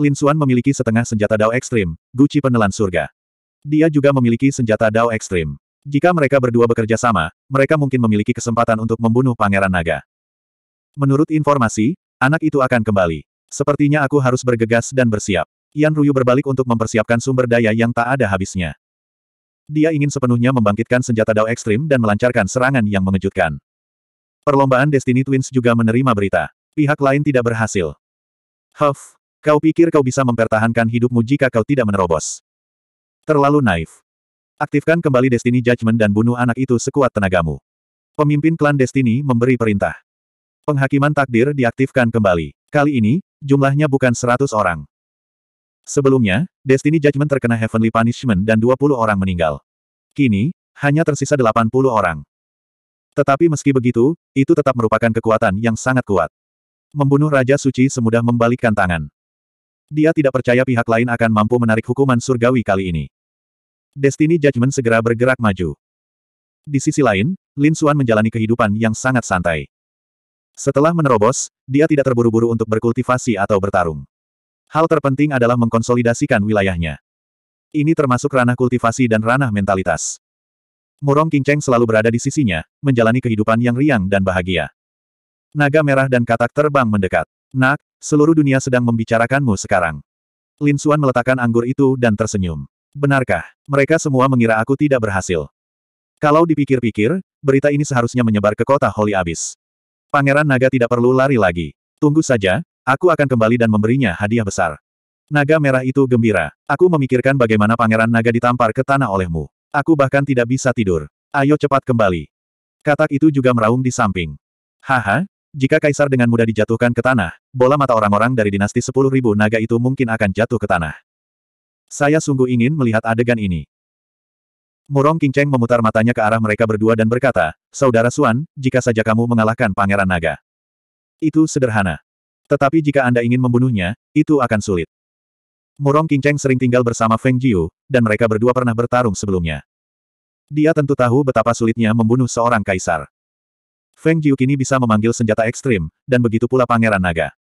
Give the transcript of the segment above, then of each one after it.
Lin Xuan memiliki setengah senjata Dao Ekstrim, Gucci Penelan Surga. Dia juga memiliki senjata Dao Ekstrim. Jika mereka berdua bekerja sama, mereka mungkin memiliki kesempatan untuk membunuh Pangeran Naga. Menurut informasi, anak itu akan kembali. Sepertinya aku harus bergegas dan bersiap. Yan Ruyu berbalik untuk mempersiapkan sumber daya yang tak ada habisnya. Dia ingin sepenuhnya membangkitkan senjata Dao Ekstrim dan melancarkan serangan yang mengejutkan. Perlombaan Destiny Twins juga menerima berita. Pihak lain tidak berhasil. Huff, Kau pikir kau bisa mempertahankan hidupmu jika kau tidak menerobos. Terlalu naif. Aktifkan kembali Destiny Judgment dan bunuh anak itu sekuat tenagamu. Pemimpin klan Destiny memberi perintah. Penghakiman takdir diaktifkan kembali. Kali ini, jumlahnya bukan 100 orang. Sebelumnya, Destiny Judgment terkena Heavenly Punishment dan 20 orang meninggal. Kini, hanya tersisa 80 orang. Tetapi meski begitu, itu tetap merupakan kekuatan yang sangat kuat. Membunuh Raja Suci semudah membalikkan tangan. Dia tidak percaya pihak lain akan mampu menarik hukuman surgawi kali ini. Destiny Judgment segera bergerak maju. Di sisi lain, Lin Xuan menjalani kehidupan yang sangat santai. Setelah menerobos, dia tidak terburu-buru untuk berkultivasi atau bertarung. Hal terpenting adalah mengkonsolidasikan wilayahnya. Ini termasuk ranah kultivasi dan ranah mentalitas. Murong Kinceng selalu berada di sisinya, menjalani kehidupan yang riang dan bahagia. Naga merah dan katak terbang mendekat. Nak, Seluruh dunia sedang membicarakanmu sekarang. Lin Suan meletakkan anggur itu dan tersenyum. Benarkah? Mereka semua mengira aku tidak berhasil. Kalau dipikir-pikir, berita ini seharusnya menyebar ke kota Holy Abyss. Pangeran Naga tidak perlu lari lagi. Tunggu saja, aku akan kembali dan memberinya hadiah besar. Naga merah itu gembira. Aku memikirkan bagaimana Pangeran Naga ditampar ke tanah olehmu. Aku bahkan tidak bisa tidur. Ayo cepat kembali. Katak itu juga meraung di samping. Haha, jika kaisar dengan mudah dijatuhkan ke tanah, bola mata orang-orang dari dinasti sepuluh ribu naga itu mungkin akan jatuh ke tanah. Saya sungguh ingin melihat adegan ini. Murong Cheng memutar matanya ke arah mereka berdua dan berkata, Saudara Suan, jika saja kamu mengalahkan Pangeran Naga. Itu sederhana. Tetapi jika Anda ingin membunuhnya, itu akan sulit. Murong Cheng sering tinggal bersama Feng Jiu, dan mereka berdua pernah bertarung sebelumnya. Dia tentu tahu betapa sulitnya membunuh seorang kaisar. Feng Jiu kini bisa memanggil senjata ekstrim, dan begitu pula Pangeran Naga.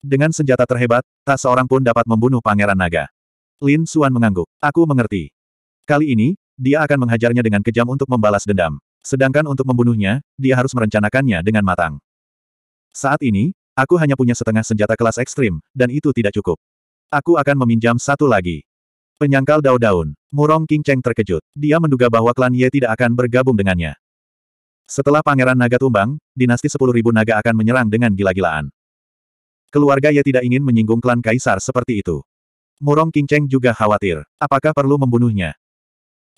Dengan senjata terhebat, tak seorang pun dapat membunuh Pangeran Naga. Lin Xuan mengangguk. Aku mengerti. Kali ini, dia akan menghajarnya dengan kejam untuk membalas dendam. Sedangkan untuk membunuhnya, dia harus merencanakannya dengan matang. Saat ini, aku hanya punya setengah senjata kelas ekstrim, dan itu tidak cukup. Aku akan meminjam satu lagi. Penyangkal daun-daun, Murong King Cheng terkejut. Dia menduga bahwa klan Ye tidak akan bergabung dengannya. Setelah Pangeran Naga tumbang, dinasti 10.000 naga akan menyerang dengan gila-gilaan. Keluarga Ye tidak ingin menyinggung klan Kaisar seperti itu. Murong Kingcheng juga khawatir. Apakah perlu membunuhnya?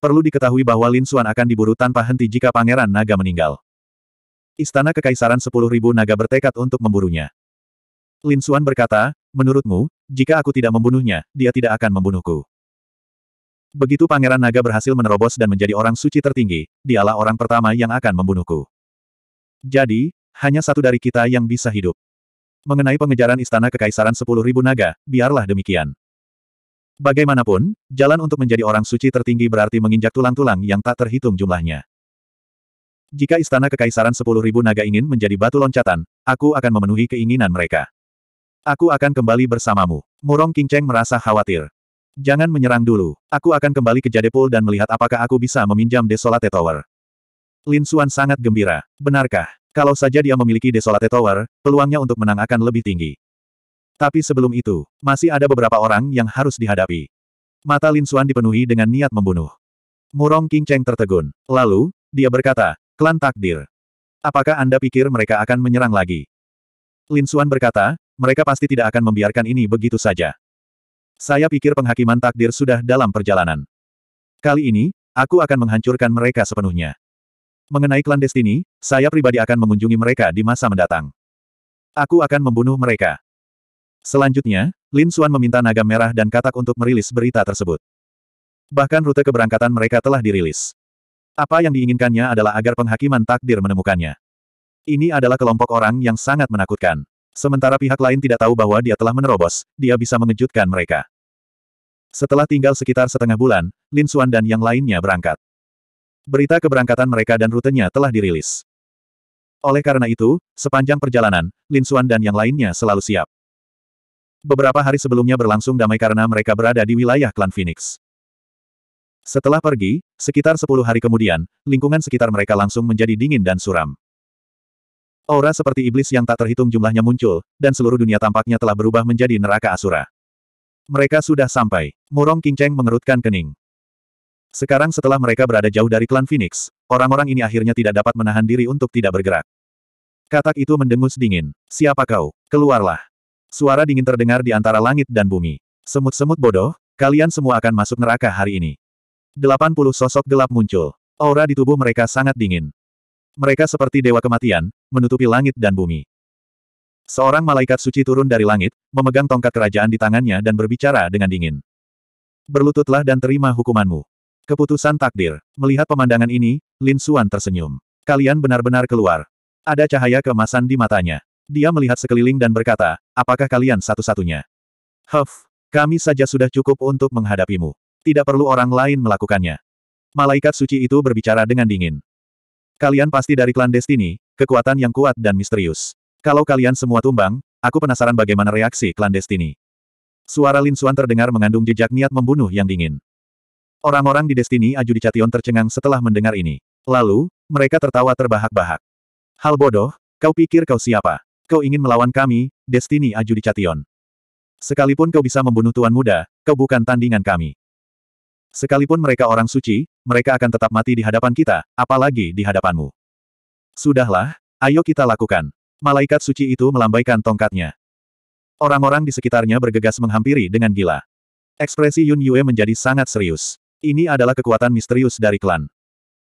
Perlu diketahui bahwa Lin Xuan akan diburu tanpa henti jika Pangeran Naga meninggal. Istana Kekaisaran 10.000 naga bertekad untuk memburunya. Lin Xuan berkata, menurutmu, jika aku tidak membunuhnya, dia tidak akan membunuhku. Begitu Pangeran Naga berhasil menerobos dan menjadi orang suci tertinggi, dialah orang pertama yang akan membunuhku. Jadi, hanya satu dari kita yang bisa hidup. Mengenai pengejaran Istana Kekaisaran sepuluh ribu Naga, biarlah demikian. Bagaimanapun, jalan untuk menjadi orang suci tertinggi berarti menginjak tulang-tulang yang tak terhitung jumlahnya. Jika Istana Kekaisaran sepuluh ribu Naga ingin menjadi batu loncatan, aku akan memenuhi keinginan mereka. Aku akan kembali bersamamu. Murong Kingcheng merasa khawatir. Jangan menyerang dulu. Aku akan kembali ke Pool dan melihat apakah aku bisa meminjam Desolate Tower. Lin Xuan sangat gembira. Benarkah? Kalau saja dia memiliki Desolate Tower, peluangnya untuk menang akan lebih tinggi. Tapi sebelum itu, masih ada beberapa orang yang harus dihadapi. Mata Lin Xuan dipenuhi dengan niat membunuh. Murong King Cheng tertegun. Lalu, dia berkata, klan takdir. Apakah Anda pikir mereka akan menyerang lagi? Lin Xuan berkata, mereka pasti tidak akan membiarkan ini begitu saja. Saya pikir penghakiman takdir sudah dalam perjalanan. Kali ini, aku akan menghancurkan mereka sepenuhnya. Mengenai klandestini, saya pribadi akan mengunjungi mereka di masa mendatang. Aku akan membunuh mereka. Selanjutnya, Lin Xuan meminta naga merah dan katak untuk merilis berita tersebut. Bahkan rute keberangkatan mereka telah dirilis. Apa yang diinginkannya adalah agar penghakiman takdir menemukannya. Ini adalah kelompok orang yang sangat menakutkan. Sementara pihak lain tidak tahu bahwa dia telah menerobos, dia bisa mengejutkan mereka. Setelah tinggal sekitar setengah bulan, Lin Xuan dan yang lainnya berangkat. Berita keberangkatan mereka dan rutenya telah dirilis. Oleh karena itu, sepanjang perjalanan, Lin Xuan dan yang lainnya selalu siap. Beberapa hari sebelumnya berlangsung damai karena mereka berada di wilayah klan Phoenix. Setelah pergi, sekitar sepuluh hari kemudian, lingkungan sekitar mereka langsung menjadi dingin dan suram. Aura seperti iblis yang tak terhitung jumlahnya muncul, dan seluruh dunia tampaknya telah berubah menjadi neraka asura. Mereka sudah sampai. Murong Cheng mengerutkan kening. Sekarang setelah mereka berada jauh dari klan Phoenix, orang-orang ini akhirnya tidak dapat menahan diri untuk tidak bergerak. Katak itu mendengus dingin. Siapa kau? Keluarlah. Suara dingin terdengar di antara langit dan bumi. Semut-semut bodoh, kalian semua akan masuk neraka hari ini. 80 sosok gelap muncul. Aura di tubuh mereka sangat dingin. Mereka seperti dewa kematian, menutupi langit dan bumi. Seorang malaikat suci turun dari langit, memegang tongkat kerajaan di tangannya dan berbicara dengan dingin. Berlututlah dan terima hukumanmu. Keputusan takdir. Melihat pemandangan ini, Lin Xuan tersenyum. Kalian benar-benar keluar. Ada cahaya kemasan di matanya. Dia melihat sekeliling dan berkata, apakah kalian satu-satunya? Huff, kami saja sudah cukup untuk menghadapimu. Tidak perlu orang lain melakukannya. Malaikat suci itu berbicara dengan dingin. Kalian pasti dari klan Destiny, kekuatan yang kuat dan misterius. Kalau kalian semua tumbang, aku penasaran bagaimana reaksi klan Destiny. Suara Lin Xuan terdengar mengandung jejak niat membunuh yang dingin. Orang-orang di Destiny Cation tercengang setelah mendengar ini. Lalu, mereka tertawa terbahak-bahak. Hal bodoh, kau pikir kau siapa? Kau ingin melawan kami, Destiny Cation. Sekalipun kau bisa membunuh tuan muda, kau bukan tandingan kami. Sekalipun mereka orang suci, mereka akan tetap mati di hadapan kita, apalagi di hadapanmu. Sudahlah, ayo kita lakukan. Malaikat suci itu melambaikan tongkatnya. Orang-orang di sekitarnya bergegas menghampiri dengan gila. Ekspresi Yun Yue menjadi sangat serius. Ini adalah kekuatan misterius dari klan.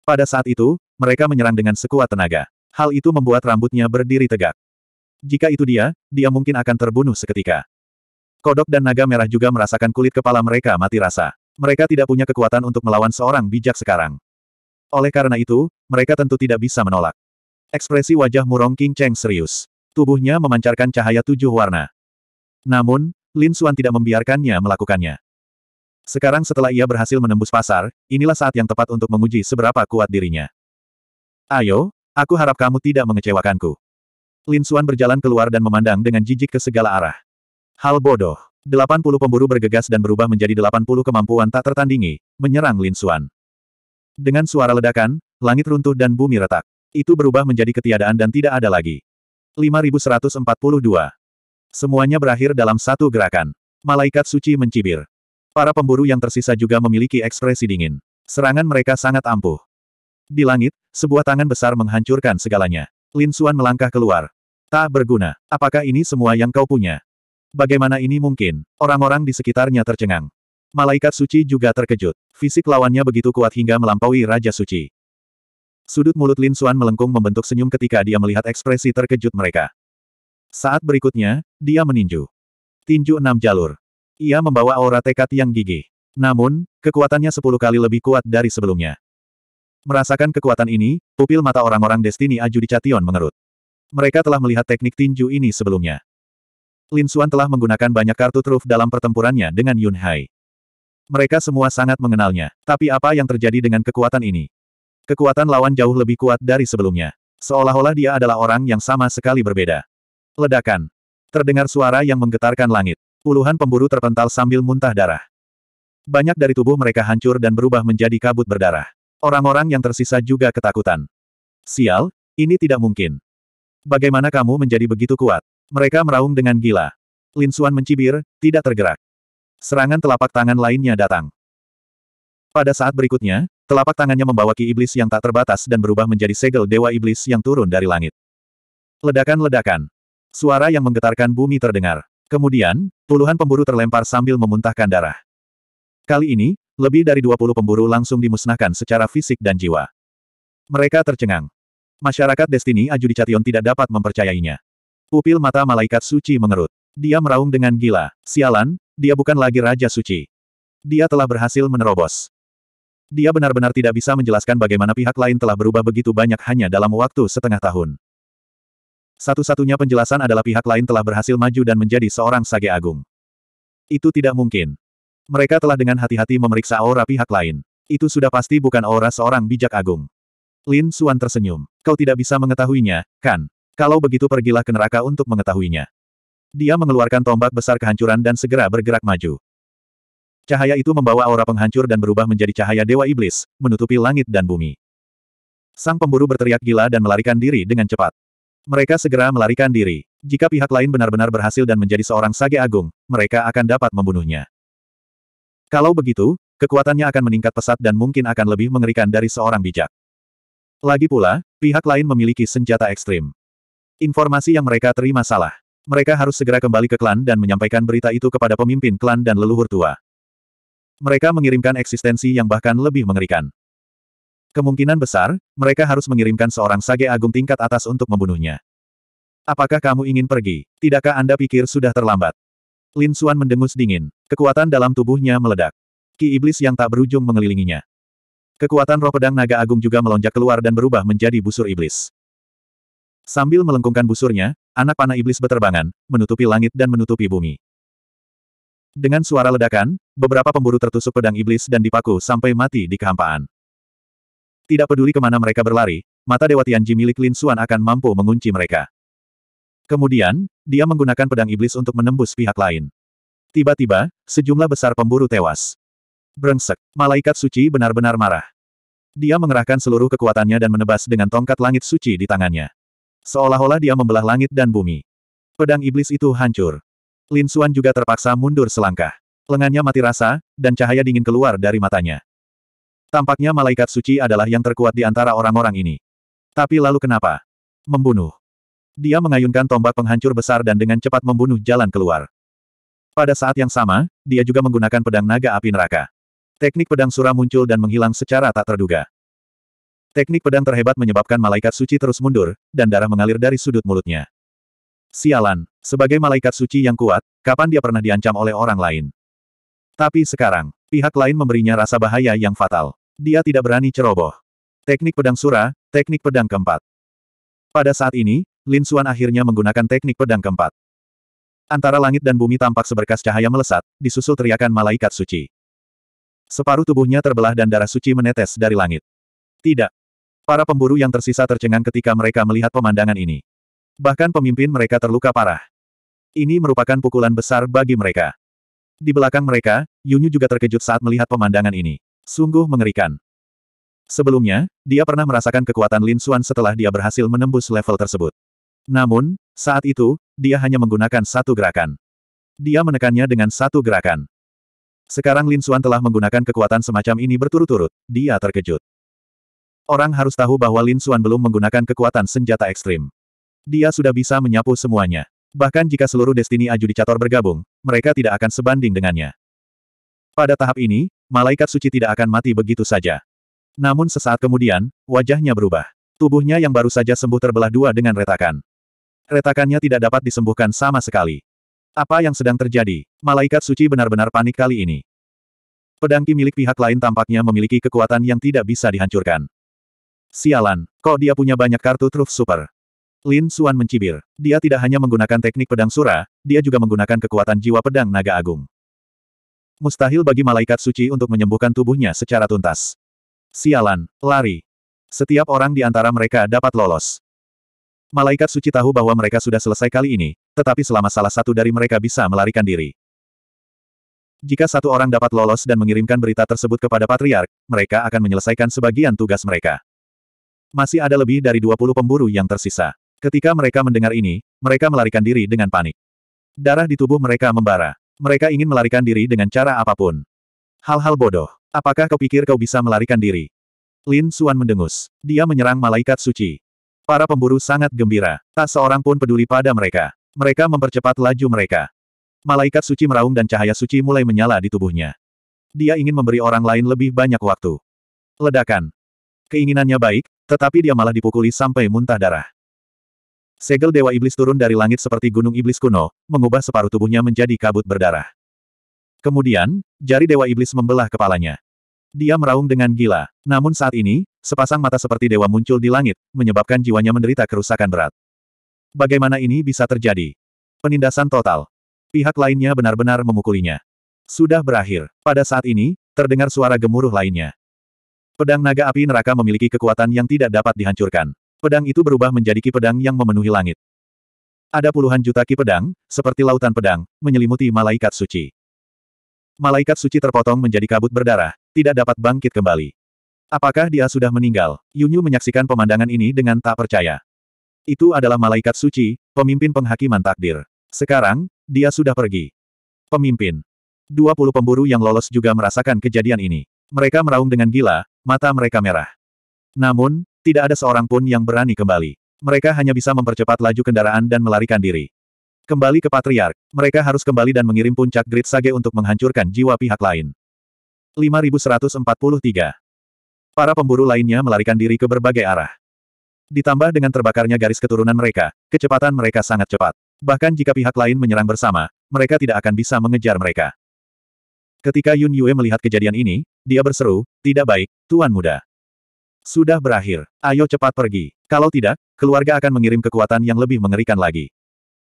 Pada saat itu, mereka menyerang dengan sekuat tenaga. Hal itu membuat rambutnya berdiri tegak. Jika itu dia, dia mungkin akan terbunuh seketika. Kodok dan naga merah juga merasakan kulit kepala mereka mati rasa. Mereka tidak punya kekuatan untuk melawan seorang bijak sekarang. Oleh karena itu, mereka tentu tidak bisa menolak. Ekspresi wajah Murong King Cheng serius. Tubuhnya memancarkan cahaya tujuh warna. Namun, Lin Xuan tidak membiarkannya melakukannya. Sekarang setelah ia berhasil menembus pasar, inilah saat yang tepat untuk menguji seberapa kuat dirinya. Ayo, aku harap kamu tidak mengecewakanku. Lin Xuan berjalan keluar dan memandang dengan jijik ke segala arah. Hal bodoh. Delapan puluh pemburu bergegas dan berubah menjadi delapan puluh kemampuan tak tertandingi, menyerang Lin Xuan. Dengan suara ledakan, langit runtuh dan bumi retak. Itu berubah menjadi ketiadaan dan tidak ada lagi. 5142. Semuanya berakhir dalam satu gerakan. Malaikat suci mencibir. Para pemburu yang tersisa juga memiliki ekspresi dingin. Serangan mereka sangat ampuh. Di langit, sebuah tangan besar menghancurkan segalanya. Lin Xuan melangkah keluar. Tak berguna. Apakah ini semua yang kau punya? Bagaimana ini mungkin? Orang-orang di sekitarnya tercengang. Malaikat suci juga terkejut. Fisik lawannya begitu kuat hingga melampaui Raja Suci. Sudut mulut Lin Suan melengkung membentuk senyum ketika dia melihat ekspresi terkejut mereka. Saat berikutnya, dia meninju. Tinju enam jalur. Ia membawa aura tekad yang gigih. Namun, kekuatannya sepuluh kali lebih kuat dari sebelumnya. Merasakan kekuatan ini, pupil mata orang-orang Destiny Aju di Cation mengerut. Mereka telah melihat teknik tinju ini sebelumnya. Lin Xuan telah menggunakan banyak kartu truf dalam pertempurannya dengan Yun Hai. Mereka semua sangat mengenalnya. Tapi apa yang terjadi dengan kekuatan ini? Kekuatan lawan jauh lebih kuat dari sebelumnya. Seolah-olah dia adalah orang yang sama sekali berbeda. Ledakan. Terdengar suara yang menggetarkan langit. Puluhan pemburu terpental sambil muntah darah. Banyak dari tubuh mereka hancur dan berubah menjadi kabut berdarah. Orang-orang yang tersisa juga ketakutan. Sial, ini tidak mungkin. Bagaimana kamu menjadi begitu kuat? Mereka meraung dengan gila. Lin Xuan mencibir, tidak tergerak. Serangan telapak tangan lainnya datang. Pada saat berikutnya, telapak tangannya membawa ki iblis yang tak terbatas dan berubah menjadi segel dewa iblis yang turun dari langit. Ledakan-ledakan. Suara yang menggetarkan bumi terdengar. Kemudian, puluhan pemburu terlempar sambil memuntahkan darah. Kali ini, lebih dari 20 pemburu langsung dimusnahkan secara fisik dan jiwa. Mereka tercengang. Masyarakat Destiny Ajudication tidak dapat mempercayainya. Pupil mata malaikat suci mengerut. Dia meraung dengan gila. Sialan, dia bukan lagi Raja Suci. Dia telah berhasil menerobos. Dia benar-benar tidak bisa menjelaskan bagaimana pihak lain telah berubah begitu banyak hanya dalam waktu setengah tahun. Satu-satunya penjelasan adalah pihak lain telah berhasil maju dan menjadi seorang sage agung. Itu tidak mungkin. Mereka telah dengan hati-hati memeriksa aura pihak lain. Itu sudah pasti bukan aura seorang bijak agung. Lin Suan tersenyum. Kau tidak bisa mengetahuinya, kan? Kalau begitu pergilah ke neraka untuk mengetahuinya. Dia mengeluarkan tombak besar kehancuran dan segera bergerak maju. Cahaya itu membawa aura penghancur dan berubah menjadi cahaya Dewa Iblis, menutupi langit dan bumi. Sang pemburu berteriak gila dan melarikan diri dengan cepat. Mereka segera melarikan diri. Jika pihak lain benar-benar berhasil dan menjadi seorang sage agung, mereka akan dapat membunuhnya. Kalau begitu, kekuatannya akan meningkat pesat dan mungkin akan lebih mengerikan dari seorang bijak. Lagi pula, pihak lain memiliki senjata ekstrim. Informasi yang mereka terima salah. Mereka harus segera kembali ke klan dan menyampaikan berita itu kepada pemimpin klan dan leluhur tua. Mereka mengirimkan eksistensi yang bahkan lebih mengerikan. Kemungkinan besar, mereka harus mengirimkan seorang sage agung tingkat atas untuk membunuhnya. Apakah kamu ingin pergi? Tidakkah Anda pikir sudah terlambat? Lin Xuan mendengus dingin. Kekuatan dalam tubuhnya meledak. Ki iblis yang tak berujung mengelilinginya. Kekuatan roh pedang naga agung juga melonjak keluar dan berubah menjadi busur iblis. Sambil melengkungkan busurnya, anak panah iblis berterbangan, menutupi langit dan menutupi bumi. Dengan suara ledakan, beberapa pemburu tertusuk pedang iblis dan dipaku sampai mati di kehampaan. Tidak peduli kemana mereka berlari, mata Dewa Tianji milik Lin Xuan akan mampu mengunci mereka. Kemudian, dia menggunakan pedang iblis untuk menembus pihak lain. Tiba-tiba, sejumlah besar pemburu tewas. Brengsek, malaikat suci benar-benar marah. Dia mengerahkan seluruh kekuatannya dan menebas dengan tongkat langit suci di tangannya. Seolah-olah dia membelah langit dan bumi. Pedang iblis itu hancur. Lin Suan juga terpaksa mundur selangkah. Lengannya mati rasa, dan cahaya dingin keluar dari matanya. Tampaknya malaikat suci adalah yang terkuat di antara orang-orang ini. Tapi lalu kenapa? Membunuh. Dia mengayunkan tombak penghancur besar dan dengan cepat membunuh jalan keluar. Pada saat yang sama, dia juga menggunakan pedang naga api neraka. Teknik pedang sura muncul dan menghilang secara tak terduga. Teknik pedang terhebat menyebabkan malaikat suci terus mundur, dan darah mengalir dari sudut mulutnya. Sialan, sebagai malaikat suci yang kuat, kapan dia pernah diancam oleh orang lain? Tapi sekarang, pihak lain memberinya rasa bahaya yang fatal. Dia tidak berani ceroboh. Teknik pedang sura, teknik pedang keempat. Pada saat ini, Lin Xuan akhirnya menggunakan teknik pedang keempat. Antara langit dan bumi tampak seberkas cahaya melesat, disusul teriakan malaikat suci. Separuh tubuhnya terbelah dan darah suci menetes dari langit. Tidak, Para pemburu yang tersisa tercengang ketika mereka melihat pemandangan ini. Bahkan pemimpin mereka terluka parah. Ini merupakan pukulan besar bagi mereka. Di belakang mereka, Yunyu juga terkejut saat melihat pemandangan ini. Sungguh mengerikan. Sebelumnya, dia pernah merasakan kekuatan Lin Xuan setelah dia berhasil menembus level tersebut. Namun, saat itu, dia hanya menggunakan satu gerakan. Dia menekannya dengan satu gerakan. Sekarang Lin Xuan telah menggunakan kekuatan semacam ini berturut-turut, dia terkejut. Orang harus tahu bahwa Lin Xuan belum menggunakan kekuatan senjata ekstrim. Dia sudah bisa menyapu semuanya. Bahkan jika seluruh destini dicator bergabung, mereka tidak akan sebanding dengannya. Pada tahap ini, malaikat suci tidak akan mati begitu saja. Namun sesaat kemudian, wajahnya berubah. Tubuhnya yang baru saja sembuh terbelah dua dengan retakan. Retakannya tidak dapat disembuhkan sama sekali. Apa yang sedang terjadi? Malaikat suci benar-benar panik kali ini. Pedangki milik pihak lain tampaknya memiliki kekuatan yang tidak bisa dihancurkan. Sialan, kok dia punya banyak kartu truf super. Lin Suan mencibir. Dia tidak hanya menggunakan teknik pedang sura, dia juga menggunakan kekuatan jiwa pedang naga agung. Mustahil bagi malaikat suci untuk menyembuhkan tubuhnya secara tuntas. Sialan, lari. Setiap orang di antara mereka dapat lolos. Malaikat suci tahu bahwa mereka sudah selesai kali ini, tetapi selama salah satu dari mereka bisa melarikan diri. Jika satu orang dapat lolos dan mengirimkan berita tersebut kepada Patriark, mereka akan menyelesaikan sebagian tugas mereka. Masih ada lebih dari 20 pemburu yang tersisa. Ketika mereka mendengar ini, mereka melarikan diri dengan panik. Darah di tubuh mereka membara. Mereka ingin melarikan diri dengan cara apapun. Hal-hal bodoh. Apakah kau pikir kau bisa melarikan diri? Lin Suan mendengus. Dia menyerang malaikat suci. Para pemburu sangat gembira. Tak seorang pun peduli pada mereka. Mereka mempercepat laju mereka. Malaikat suci meraung dan cahaya suci mulai menyala di tubuhnya. Dia ingin memberi orang lain lebih banyak waktu. Ledakan. Keinginannya baik, tetapi dia malah dipukuli sampai muntah darah. Segel Dewa Iblis turun dari langit seperti gunung iblis kuno, mengubah separuh tubuhnya menjadi kabut berdarah. Kemudian, jari Dewa Iblis membelah kepalanya. Dia meraung dengan gila. Namun saat ini, sepasang mata seperti dewa muncul di langit, menyebabkan jiwanya menderita kerusakan berat. Bagaimana ini bisa terjadi? Penindasan total. Pihak lainnya benar-benar memukulinya. Sudah berakhir. Pada saat ini, terdengar suara gemuruh lainnya. Pedang naga api neraka memiliki kekuatan yang tidak dapat dihancurkan. Pedang itu berubah menjadi ki pedang yang memenuhi langit. Ada puluhan juta ki pedang, seperti lautan pedang, menyelimuti malaikat suci. Malaikat suci terpotong menjadi kabut berdarah, tidak dapat bangkit kembali. Apakah dia sudah meninggal? Yunyu menyaksikan pemandangan ini dengan tak percaya. Itu adalah malaikat suci, pemimpin penghakiman takdir. Sekarang, dia sudah pergi. Pemimpin. 20 pemburu yang lolos juga merasakan kejadian ini. Mereka meraung dengan gila, Mata mereka merah. Namun, tidak ada seorang pun yang berani kembali. Mereka hanya bisa mempercepat laju kendaraan dan melarikan diri. Kembali ke Patriark, mereka harus kembali dan mengirim puncak Grid Sage untuk menghancurkan jiwa pihak lain. 5143 Para pemburu lainnya melarikan diri ke berbagai arah. Ditambah dengan terbakarnya garis keturunan mereka, kecepatan mereka sangat cepat. Bahkan jika pihak lain menyerang bersama, mereka tidak akan bisa mengejar mereka. Ketika Yun Yue melihat kejadian ini, dia berseru, tidak baik, Tuan Muda. Sudah berakhir, ayo cepat pergi. Kalau tidak, keluarga akan mengirim kekuatan yang lebih mengerikan lagi.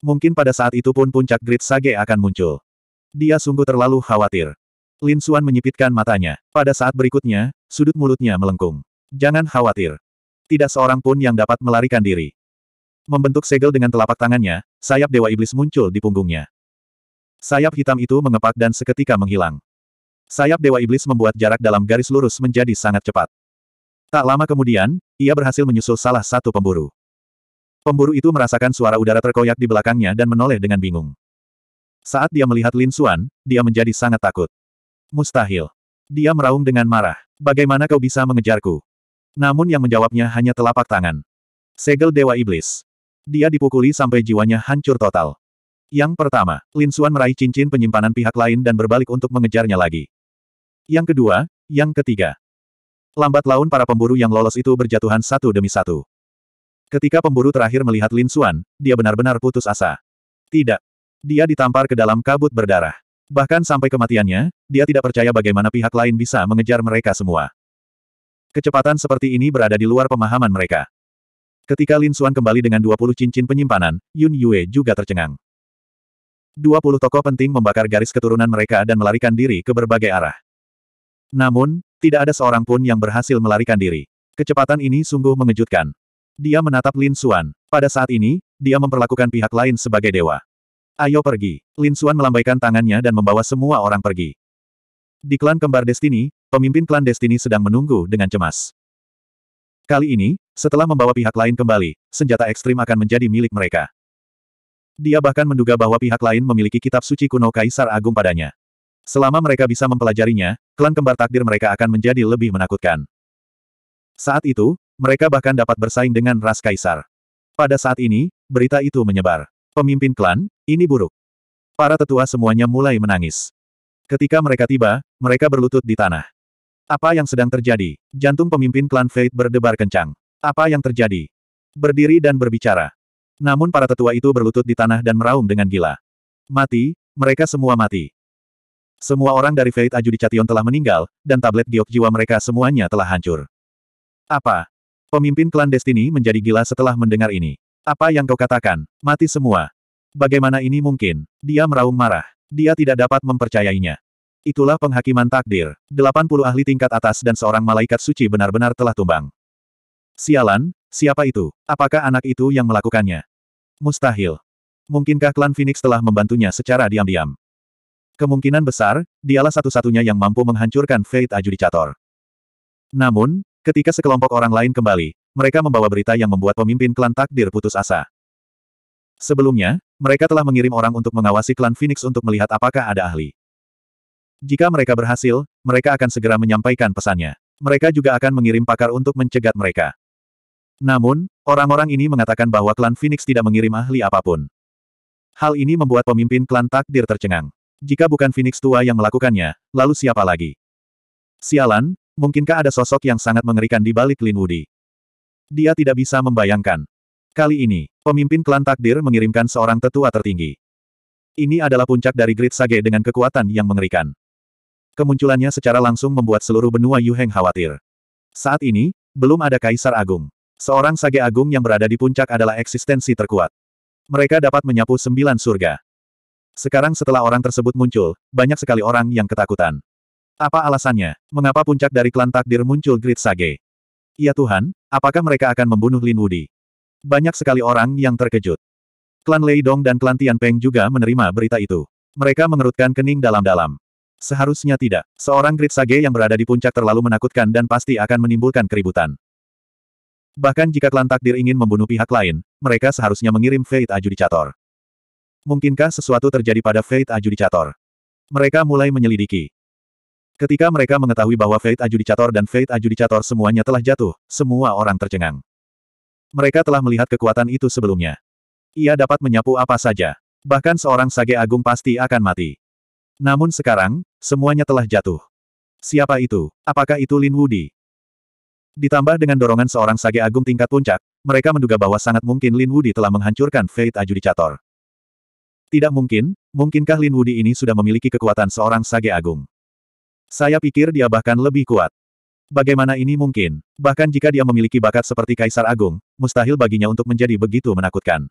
Mungkin pada saat itu pun puncak Great Sage akan muncul. Dia sungguh terlalu khawatir. Lin Suan menyipitkan matanya. Pada saat berikutnya, sudut mulutnya melengkung. Jangan khawatir. Tidak seorang pun yang dapat melarikan diri. Membentuk segel dengan telapak tangannya, sayap Dewa Iblis muncul di punggungnya. Sayap hitam itu mengepak dan seketika menghilang. Sayap Dewa Iblis membuat jarak dalam garis lurus menjadi sangat cepat. Tak lama kemudian, ia berhasil menyusul salah satu pemburu. Pemburu itu merasakan suara udara terkoyak di belakangnya dan menoleh dengan bingung. Saat dia melihat Lin Xuan, dia menjadi sangat takut. Mustahil. Dia meraung dengan marah. Bagaimana kau bisa mengejarku? Namun yang menjawabnya hanya telapak tangan. Segel Dewa Iblis. Dia dipukuli sampai jiwanya hancur total. Yang pertama, Lin Suan meraih cincin penyimpanan pihak lain dan berbalik untuk mengejarnya lagi. Yang kedua, yang ketiga. Lambat laun para pemburu yang lolos itu berjatuhan satu demi satu. Ketika pemburu terakhir melihat Lin Suan, dia benar-benar putus asa. Tidak. Dia ditampar ke dalam kabut berdarah. Bahkan sampai kematiannya, dia tidak percaya bagaimana pihak lain bisa mengejar mereka semua. Kecepatan seperti ini berada di luar pemahaman mereka. Ketika Lin Suan kembali dengan 20 cincin penyimpanan, Yun Yue juga tercengang. 20 tokoh penting membakar garis keturunan mereka dan melarikan diri ke berbagai arah. Namun, tidak ada seorang pun yang berhasil melarikan diri. Kecepatan ini sungguh mengejutkan. Dia menatap Lin Xuan. Pada saat ini, dia memperlakukan pihak lain sebagai dewa. Ayo pergi. Lin Xuan melambaikan tangannya dan membawa semua orang pergi. Di klan kembar Destiny, pemimpin klan Destiny sedang menunggu dengan cemas. Kali ini, setelah membawa pihak lain kembali, senjata ekstrim akan menjadi milik mereka. Dia bahkan menduga bahwa pihak lain memiliki kitab suci kuno Kaisar Agung padanya. Selama mereka bisa mempelajarinya, klan kembar takdir mereka akan menjadi lebih menakutkan. Saat itu, mereka bahkan dapat bersaing dengan ras Kaisar. Pada saat ini, berita itu menyebar. Pemimpin klan, ini buruk. Para tetua semuanya mulai menangis. Ketika mereka tiba, mereka berlutut di tanah. Apa yang sedang terjadi? Jantung pemimpin klan Fate berdebar kencang. Apa yang terjadi? Berdiri dan berbicara. Namun para tetua itu berlutut di tanah dan meraung dengan gila. Mati, mereka semua mati. Semua orang dari Fate Aju di Cation telah meninggal, dan tablet giok jiwa mereka semuanya telah hancur. Apa? Pemimpin klan Destiny menjadi gila setelah mendengar ini. Apa yang kau katakan? Mati semua. Bagaimana ini mungkin? Dia meraung marah. Dia tidak dapat mempercayainya. Itulah penghakiman takdir. 80 ahli tingkat atas dan seorang malaikat suci benar-benar telah tumbang. Sialan, Siapa itu? Apakah anak itu yang melakukannya? Mustahil. Mungkinkah klan Phoenix telah membantunya secara diam-diam? Kemungkinan besar, dialah satu-satunya yang mampu menghancurkan Fate Adjudicator. Namun, ketika sekelompok orang lain kembali, mereka membawa berita yang membuat pemimpin klan takdir putus asa. Sebelumnya, mereka telah mengirim orang untuk mengawasi klan Phoenix untuk melihat apakah ada ahli. Jika mereka berhasil, mereka akan segera menyampaikan pesannya. Mereka juga akan mengirim pakar untuk mencegat mereka. Namun, orang-orang ini mengatakan bahwa klan Phoenix tidak mengirim ahli apapun. Hal ini membuat pemimpin klan takdir tercengang. Jika bukan Phoenix tua yang melakukannya, lalu siapa lagi? Sialan, mungkinkah ada sosok yang sangat mengerikan di balik Lin Wudi? Dia tidak bisa membayangkan. Kali ini, pemimpin klan takdir mengirimkan seorang tetua tertinggi. Ini adalah puncak dari Great Sage dengan kekuatan yang mengerikan. Kemunculannya secara langsung membuat seluruh benua Yu Heng khawatir. Saat ini, belum ada kaisar agung. Seorang sage agung yang berada di puncak adalah eksistensi terkuat. Mereka dapat menyapu sembilan surga. Sekarang setelah orang tersebut muncul, banyak sekali orang yang ketakutan. Apa alasannya? Mengapa puncak dari klan takdir muncul grit Sage? Ya Tuhan, apakah mereka akan membunuh Lin Wudi? Banyak sekali orang yang terkejut. Klan Lei Dong dan klan Tian Peng juga menerima berita itu. Mereka mengerutkan kening dalam-dalam. Seharusnya tidak. Seorang grit Sage yang berada di puncak terlalu menakutkan dan pasti akan menimbulkan keributan. Bahkan jika klan takdir ingin membunuh pihak lain, mereka seharusnya mengirim Fate Adjudicator. Mungkinkah sesuatu terjadi pada Fate Adjudicator? Mereka mulai menyelidiki. Ketika mereka mengetahui bahwa Fate Adjudicator dan Fate Adjudicator semuanya telah jatuh, semua orang tercengang. Mereka telah melihat kekuatan itu sebelumnya. Ia dapat menyapu apa saja. Bahkan seorang sage agung pasti akan mati. Namun sekarang, semuanya telah jatuh. Siapa itu? Apakah itu Lin Wudi? Ditambah dengan dorongan seorang sage agung tingkat puncak, mereka menduga bahwa sangat mungkin Lin Wudi telah menghancurkan Fate Ajudicator. Tidak mungkin, mungkinkah Lin Wudi ini sudah memiliki kekuatan seorang sage agung? Saya pikir dia bahkan lebih kuat. Bagaimana ini mungkin? Bahkan jika dia memiliki bakat seperti Kaisar Agung, mustahil baginya untuk menjadi begitu menakutkan.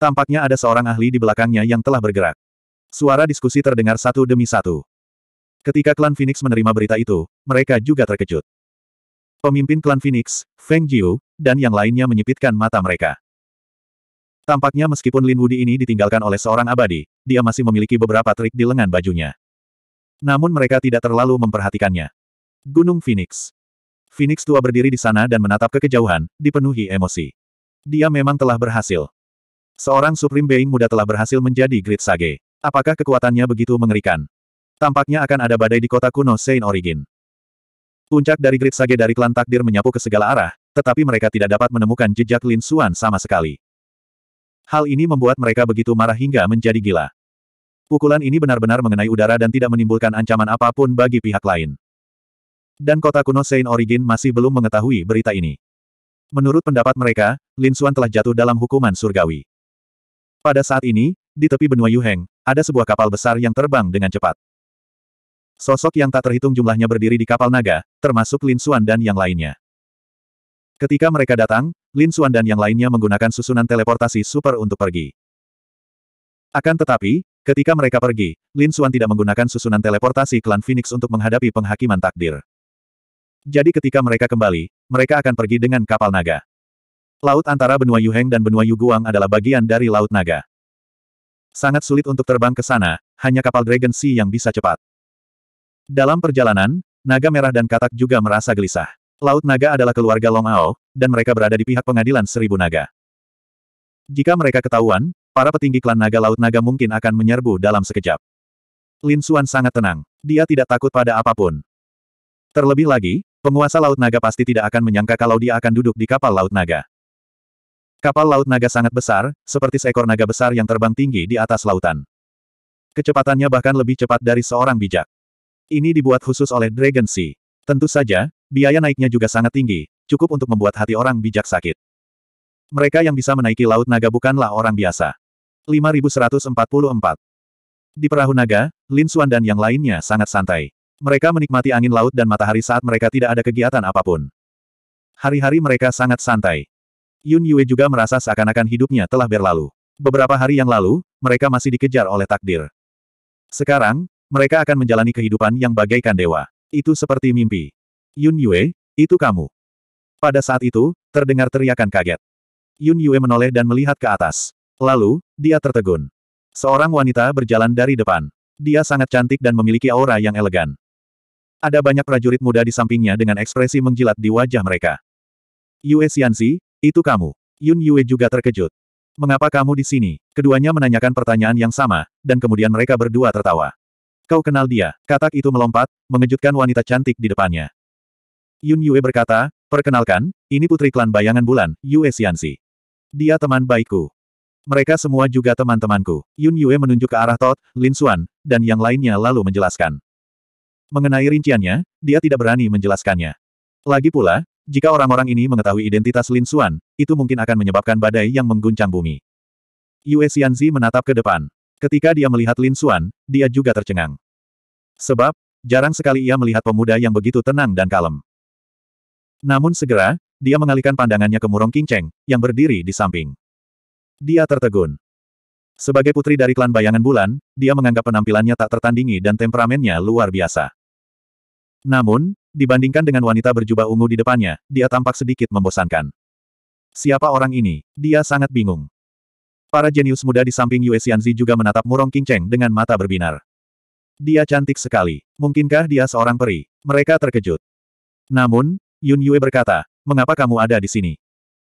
Tampaknya ada seorang ahli di belakangnya yang telah bergerak. Suara diskusi terdengar satu demi satu. Ketika klan Phoenix menerima berita itu, mereka juga terkejut. Pemimpin klan Phoenix, Feng Jiu, dan yang lainnya menyipitkan mata mereka. Tampaknya meskipun Lin Wudi ini ditinggalkan oleh seorang abadi, dia masih memiliki beberapa trik di lengan bajunya. Namun mereka tidak terlalu memperhatikannya. Gunung Phoenix. Phoenix tua berdiri di sana dan menatap ke kejauhan, dipenuhi emosi. Dia memang telah berhasil. Seorang Supreme Being muda telah berhasil menjadi Great Sage. Apakah kekuatannya begitu mengerikan? Tampaknya akan ada badai di kota kuno Saint Origin. Puncak dari grid sage dari klan takdir menyapu ke segala arah, tetapi mereka tidak dapat menemukan jejak Lin Xuan sama sekali. Hal ini membuat mereka begitu marah hingga menjadi gila. Pukulan ini benar-benar mengenai udara dan tidak menimbulkan ancaman apapun bagi pihak lain. Dan kota kuno Saint Origin masih belum mengetahui berita ini. Menurut pendapat mereka, Lin Xuan telah jatuh dalam hukuman surgawi. Pada saat ini, di tepi benua Yuheng, ada sebuah kapal besar yang terbang dengan cepat. Sosok yang tak terhitung jumlahnya berdiri di kapal naga, termasuk Lin Xuan dan yang lainnya. Ketika mereka datang, Lin Xuan dan yang lainnya menggunakan susunan teleportasi super untuk pergi. Akan tetapi, ketika mereka pergi, Lin Xuan tidak menggunakan susunan teleportasi klan Phoenix untuk menghadapi penghakiman takdir. Jadi ketika mereka kembali, mereka akan pergi dengan kapal naga. Laut antara benua Yuheng dan benua Yu Guang adalah bagian dari Laut Naga. Sangat sulit untuk terbang ke sana, hanya kapal Dragon Sea yang bisa cepat. Dalam perjalanan, naga merah dan katak juga merasa gelisah. Laut naga adalah keluarga Long Ao, dan mereka berada di pihak pengadilan seribu naga. Jika mereka ketahuan, para petinggi klan naga laut naga mungkin akan menyerbu dalam sekejap. Lin Xuan sangat tenang. Dia tidak takut pada apapun. Terlebih lagi, penguasa laut naga pasti tidak akan menyangka kalau dia akan duduk di kapal laut naga. Kapal laut naga sangat besar, seperti seekor naga besar yang terbang tinggi di atas lautan. Kecepatannya bahkan lebih cepat dari seorang bijak. Ini dibuat khusus oleh Dragon Sea. Tentu saja, biaya naiknya juga sangat tinggi, cukup untuk membuat hati orang bijak sakit. Mereka yang bisa menaiki Laut Naga bukanlah orang biasa. 5144 Di perahu naga, Lin Xuan dan yang lainnya sangat santai. Mereka menikmati angin laut dan matahari saat mereka tidak ada kegiatan apapun. Hari-hari mereka sangat santai. Yun Yue juga merasa seakan-akan hidupnya telah berlalu. Beberapa hari yang lalu, mereka masih dikejar oleh takdir. Sekarang, mereka akan menjalani kehidupan yang bagaikan dewa. Itu seperti mimpi. Yun Yue, itu kamu. Pada saat itu, terdengar teriakan kaget. Yun Yue menoleh dan melihat ke atas. Lalu, dia tertegun. Seorang wanita berjalan dari depan. Dia sangat cantik dan memiliki aura yang elegan. Ada banyak prajurit muda di sampingnya dengan ekspresi menjilat di wajah mereka. Yue Xianxi, itu kamu. Yun Yue juga terkejut. Mengapa kamu di sini? Keduanya menanyakan pertanyaan yang sama, dan kemudian mereka berdua tertawa. Kau kenal dia, katak itu melompat, mengejutkan wanita cantik di depannya. Yun Yue berkata, perkenalkan, ini putri klan bayangan bulan, Yue Xianxi. Dia teman baikku. Mereka semua juga teman-temanku. Yun Yue menunjuk ke arah Todd, Lin Xuan, dan yang lainnya lalu menjelaskan. Mengenai rinciannya, dia tidak berani menjelaskannya. Lagi pula, jika orang-orang ini mengetahui identitas Lin Xuan, itu mungkin akan menyebabkan badai yang mengguncang bumi. Yue Xianzi menatap ke depan. Ketika dia melihat Lin Xuan, dia juga tercengang. Sebab, jarang sekali ia melihat pemuda yang begitu tenang dan kalem. Namun segera, dia mengalihkan pandangannya ke Murong Kinceng, yang berdiri di samping. Dia tertegun. Sebagai putri dari klan bayangan bulan, dia menganggap penampilannya tak tertandingi dan temperamennya luar biasa. Namun, dibandingkan dengan wanita berjubah ungu di depannya, dia tampak sedikit membosankan. Siapa orang ini? Dia sangat bingung. Para jenius muda di samping Yue Xianzi juga menatap Murong Kinceng dengan mata berbinar. Dia cantik sekali. Mungkinkah dia seorang peri? Mereka terkejut. Namun, Yun Yue berkata, mengapa kamu ada di sini?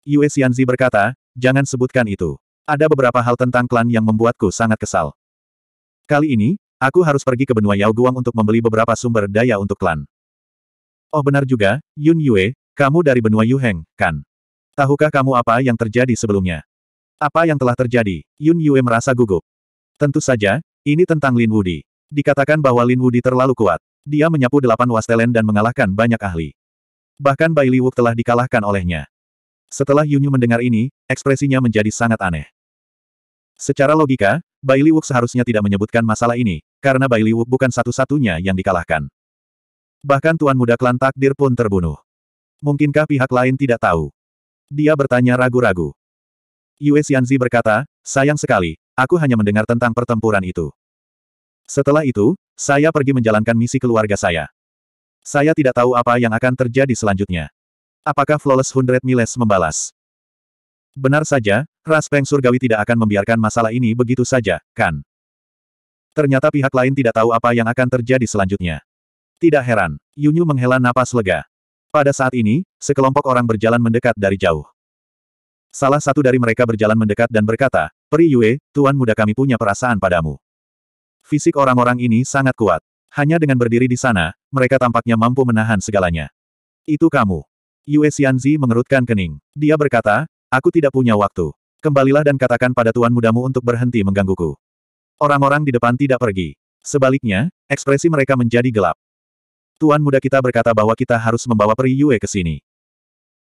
Yue Xianzi berkata, jangan sebutkan itu. Ada beberapa hal tentang klan yang membuatku sangat kesal. Kali ini, aku harus pergi ke benua Yao Guang untuk membeli beberapa sumber daya untuk klan. Oh benar juga, Yun Yue, kamu dari benua Yuheng, kan? Tahukah kamu apa yang terjadi sebelumnya? Apa yang telah terjadi? Yun Yue merasa gugup. Tentu saja, ini tentang Lin Wudi. Dikatakan bahwa Lin Wudi terlalu kuat. Dia menyapu delapan wastelen dan mengalahkan banyak ahli. Bahkan Bai Wuk telah dikalahkan olehnya. Setelah Yunyu mendengar ini, ekspresinya menjadi sangat aneh. Secara logika, Bai Wuk seharusnya tidak menyebutkan masalah ini, karena Bai Wuk bukan satu-satunya yang dikalahkan. Bahkan Tuan Muda Klan Takdir pun terbunuh. Mungkinkah pihak lain tidak tahu? Dia bertanya ragu-ragu. Yue Xianzi berkata, sayang sekali, aku hanya mendengar tentang pertempuran itu. Setelah itu, saya pergi menjalankan misi keluarga saya. Saya tidak tahu apa yang akan terjadi selanjutnya. Apakah Flawless Hundred Miles membalas? Benar saja, Ras Peng Surgawi tidak akan membiarkan masalah ini begitu saja, kan? Ternyata pihak lain tidak tahu apa yang akan terjadi selanjutnya. Tidak heran, Yunyu menghela napas lega. Pada saat ini, sekelompok orang berjalan mendekat dari jauh. Salah satu dari mereka berjalan mendekat dan berkata, Peri Yue, Tuan muda kami punya perasaan padamu. Fisik orang-orang ini sangat kuat. Hanya dengan berdiri di sana, mereka tampaknya mampu menahan segalanya. Itu kamu. Yue Xianzi mengerutkan kening. Dia berkata, aku tidak punya waktu. Kembalilah dan katakan pada tuan mudamu untuk berhenti menggangguku. Orang-orang di depan tidak pergi. Sebaliknya, ekspresi mereka menjadi gelap. Tuan muda kita berkata bahwa kita harus membawa peri Yue ke sini.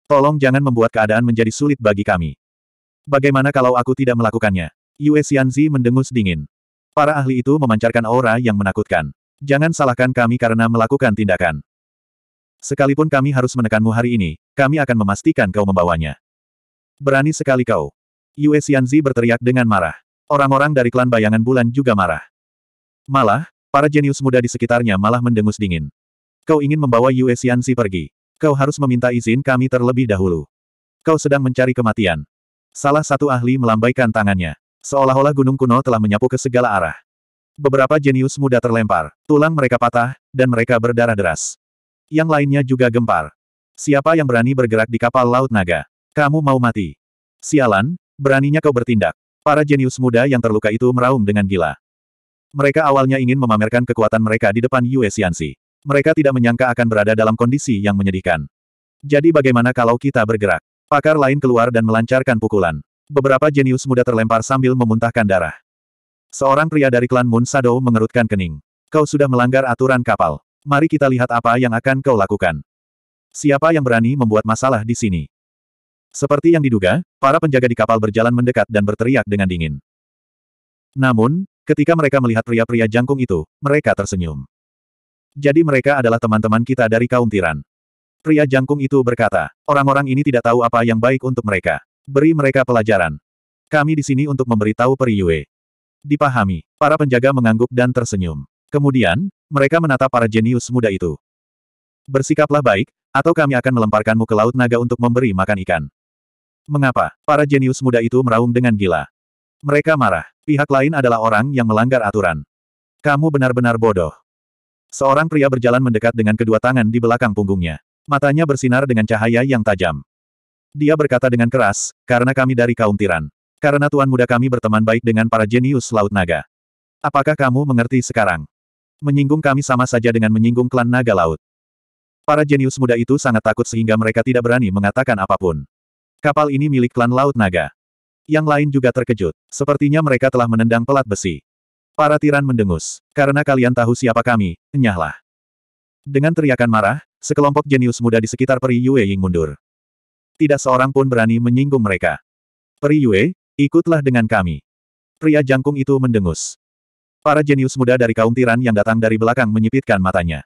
Tolong jangan membuat keadaan menjadi sulit bagi kami. Bagaimana kalau aku tidak melakukannya? Yue Xianzi mendengus dingin. Para ahli itu memancarkan aura yang menakutkan. Jangan salahkan kami karena melakukan tindakan. Sekalipun kami harus menekanmu hari ini, kami akan memastikan kau membawanya. Berani sekali kau. Yue Xianzi berteriak dengan marah. Orang-orang dari klan bayangan bulan juga marah. Malah, para jenius muda di sekitarnya malah mendengus dingin. Kau ingin membawa Yue Xianzi pergi. Kau harus meminta izin kami terlebih dahulu. Kau sedang mencari kematian. Salah satu ahli melambaikan tangannya. Seolah-olah gunung kuno telah menyapu ke segala arah. Beberapa jenius muda terlempar, tulang mereka patah, dan mereka berdarah deras. Yang lainnya juga gempar. Siapa yang berani bergerak di kapal Laut Naga? Kamu mau mati. Sialan, beraninya kau bertindak. Para jenius muda yang terluka itu meraung dengan gila. Mereka awalnya ingin memamerkan kekuatan mereka di depan Yue Xianxi. Mereka tidak menyangka akan berada dalam kondisi yang menyedihkan. Jadi bagaimana kalau kita bergerak? Pakar lain keluar dan melancarkan pukulan. Beberapa jenius muda terlempar sambil memuntahkan darah. Seorang pria dari klan Moon Shadow mengerutkan kening. Kau sudah melanggar aturan kapal. Mari kita lihat apa yang akan kau lakukan. Siapa yang berani membuat masalah di sini? Seperti yang diduga, para penjaga di kapal berjalan mendekat dan berteriak dengan dingin. Namun, ketika mereka melihat pria-pria jangkung itu, mereka tersenyum. Jadi mereka adalah teman-teman kita dari kaum tiran. Pria jangkung itu berkata, orang-orang ini tidak tahu apa yang baik untuk mereka. Beri mereka pelajaran. Kami di sini untuk memberitahu Yue. Dipahami. Para penjaga mengangguk dan tersenyum. Kemudian, mereka menatap para jenius muda itu. Bersikaplah baik, atau kami akan melemparkanmu ke Laut Naga untuk memberi makan ikan. Mengapa? Para jenius muda itu meraung dengan gila. Mereka marah. Pihak lain adalah orang yang melanggar aturan. Kamu benar-benar bodoh. Seorang pria berjalan mendekat dengan kedua tangan di belakang punggungnya. Matanya bersinar dengan cahaya yang tajam. Dia berkata dengan keras, karena kami dari kaum tiran. Karena tuan muda kami berteman baik dengan para jenius Laut Naga. Apakah kamu mengerti sekarang? Menyinggung kami sama saja dengan menyinggung klan Naga Laut. Para jenius muda itu sangat takut sehingga mereka tidak berani mengatakan apapun. Kapal ini milik klan Laut Naga. Yang lain juga terkejut. Sepertinya mereka telah menendang pelat besi. Para tiran mendengus. Karena kalian tahu siapa kami, nyahlah. Dengan teriakan marah, sekelompok jenius muda di sekitar Peri Yue Ying mundur. Tidak seorang pun berani menyinggung mereka. Peri Yue, ikutlah dengan kami. Pria jangkung itu mendengus. Para jenius muda dari kaum tiran yang datang dari belakang menyipitkan matanya.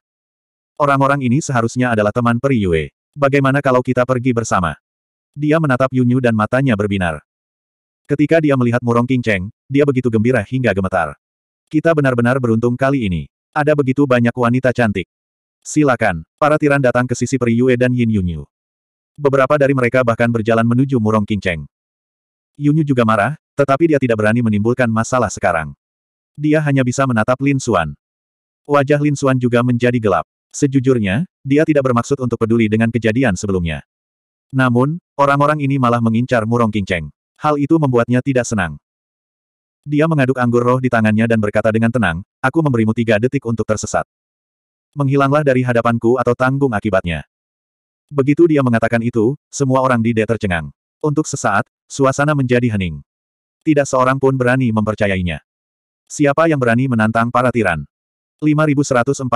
Orang-orang ini seharusnya adalah teman Peri Yue. Bagaimana kalau kita pergi bersama? Dia menatap Yunyu dan matanya berbinar. Ketika dia melihat Murong Kinceng, dia begitu gembira hingga gemetar. Kita benar-benar beruntung kali ini. Ada begitu banyak wanita cantik. Silakan, para tiran datang ke sisi Peri Yue dan Yin Yunyu. Beberapa dari mereka bahkan berjalan menuju Murong Kinceng. Yunyu juga marah, tetapi dia tidak berani menimbulkan masalah sekarang. Dia hanya bisa menatap Lin Suan. Wajah Lin Suan juga menjadi gelap. Sejujurnya, dia tidak bermaksud untuk peduli dengan kejadian sebelumnya. Namun, orang-orang ini malah mengincar Murong Kinceng. Hal itu membuatnya tidak senang. Dia mengaduk anggur roh di tangannya dan berkata dengan tenang, aku memberimu tiga detik untuk tersesat. Menghilanglah dari hadapanku atau tanggung akibatnya. Begitu dia mengatakan itu, semua orang di D tercengang. Untuk sesaat, suasana menjadi hening. Tidak seorang pun berani mempercayainya. Siapa yang berani menantang para tiran? 5145.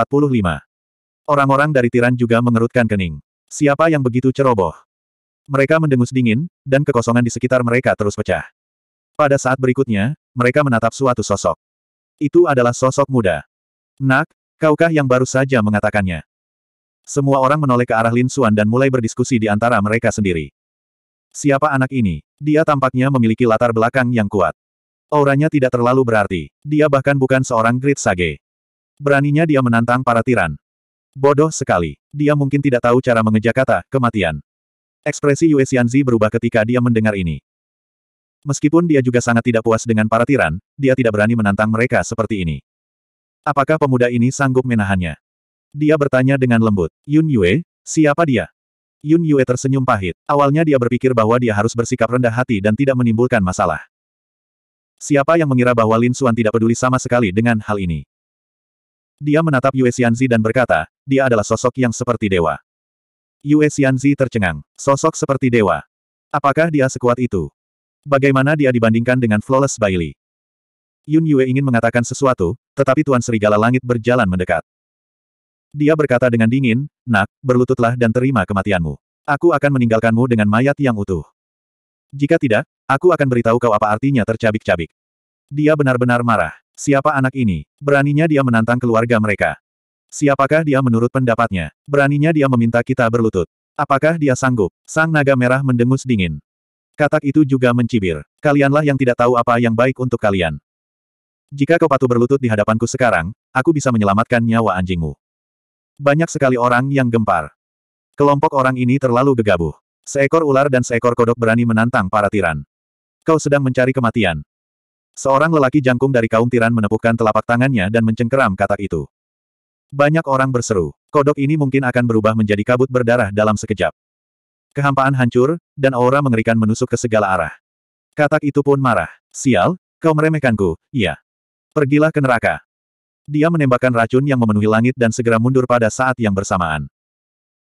Orang-orang dari tiran juga mengerutkan kening. Siapa yang begitu ceroboh? Mereka mendengus dingin, dan kekosongan di sekitar mereka terus pecah. Pada saat berikutnya, mereka menatap suatu sosok. Itu adalah sosok muda. Nak, kaukah yang baru saja mengatakannya? Semua orang menoleh ke arah Lin Xuan dan mulai berdiskusi di antara mereka sendiri. Siapa anak ini? Dia tampaknya memiliki latar belakang yang kuat. Auranya tidak terlalu berarti. Dia bahkan bukan seorang Great Sage. Beraninya dia menantang para tiran. Bodoh sekali. Dia mungkin tidak tahu cara mengejar kata, kematian. Ekspresi Yue Xianzi berubah ketika dia mendengar ini. Meskipun dia juga sangat tidak puas dengan para tiran, dia tidak berani menantang mereka seperti ini. Apakah pemuda ini sanggup menahannya? Dia bertanya dengan lembut. Yun Yue, siapa dia? Yun Yue tersenyum pahit. Awalnya dia berpikir bahwa dia harus bersikap rendah hati dan tidak menimbulkan masalah. Siapa yang mengira bahwa Lin Xuan tidak peduli sama sekali dengan hal ini? Dia menatap Yue Xianzi dan berkata, dia adalah sosok yang seperti dewa. Yue Xianzi tercengang. Sosok seperti dewa. Apakah dia sekuat itu? Bagaimana dia dibandingkan dengan Flawless Bailey? Yun Yue ingin mengatakan sesuatu, tetapi Tuan Serigala Langit berjalan mendekat. Dia berkata dengan dingin, nak, berlututlah dan terima kematianmu. Aku akan meninggalkanmu dengan mayat yang utuh. Jika tidak, aku akan beritahu kau apa artinya tercabik-cabik. Dia benar-benar marah. Siapa anak ini? Beraninya dia menantang keluarga mereka. Siapakah dia menurut pendapatnya? Beraninya dia meminta kita berlutut. Apakah dia sanggup? Sang naga merah mendengus dingin. Katak itu juga mencibir. Kalianlah yang tidak tahu apa yang baik untuk kalian. Jika kau patuh berlutut di hadapanku sekarang, aku bisa menyelamatkan nyawa anjingmu. Banyak sekali orang yang gempar. Kelompok orang ini terlalu gegabah. Seekor ular dan seekor kodok berani menantang para tiran. Kau sedang mencari kematian. Seorang lelaki jangkung dari kaum tiran menepukkan telapak tangannya dan mencengkeram katak itu. Banyak orang berseru. Kodok ini mungkin akan berubah menjadi kabut berdarah dalam sekejap. Kehampaan hancur, dan aura mengerikan menusuk ke segala arah. Katak itu pun marah. Sial, kau meremehkanku, iya. Pergilah ke neraka. Dia menembakkan racun yang memenuhi langit dan segera mundur pada saat yang bersamaan.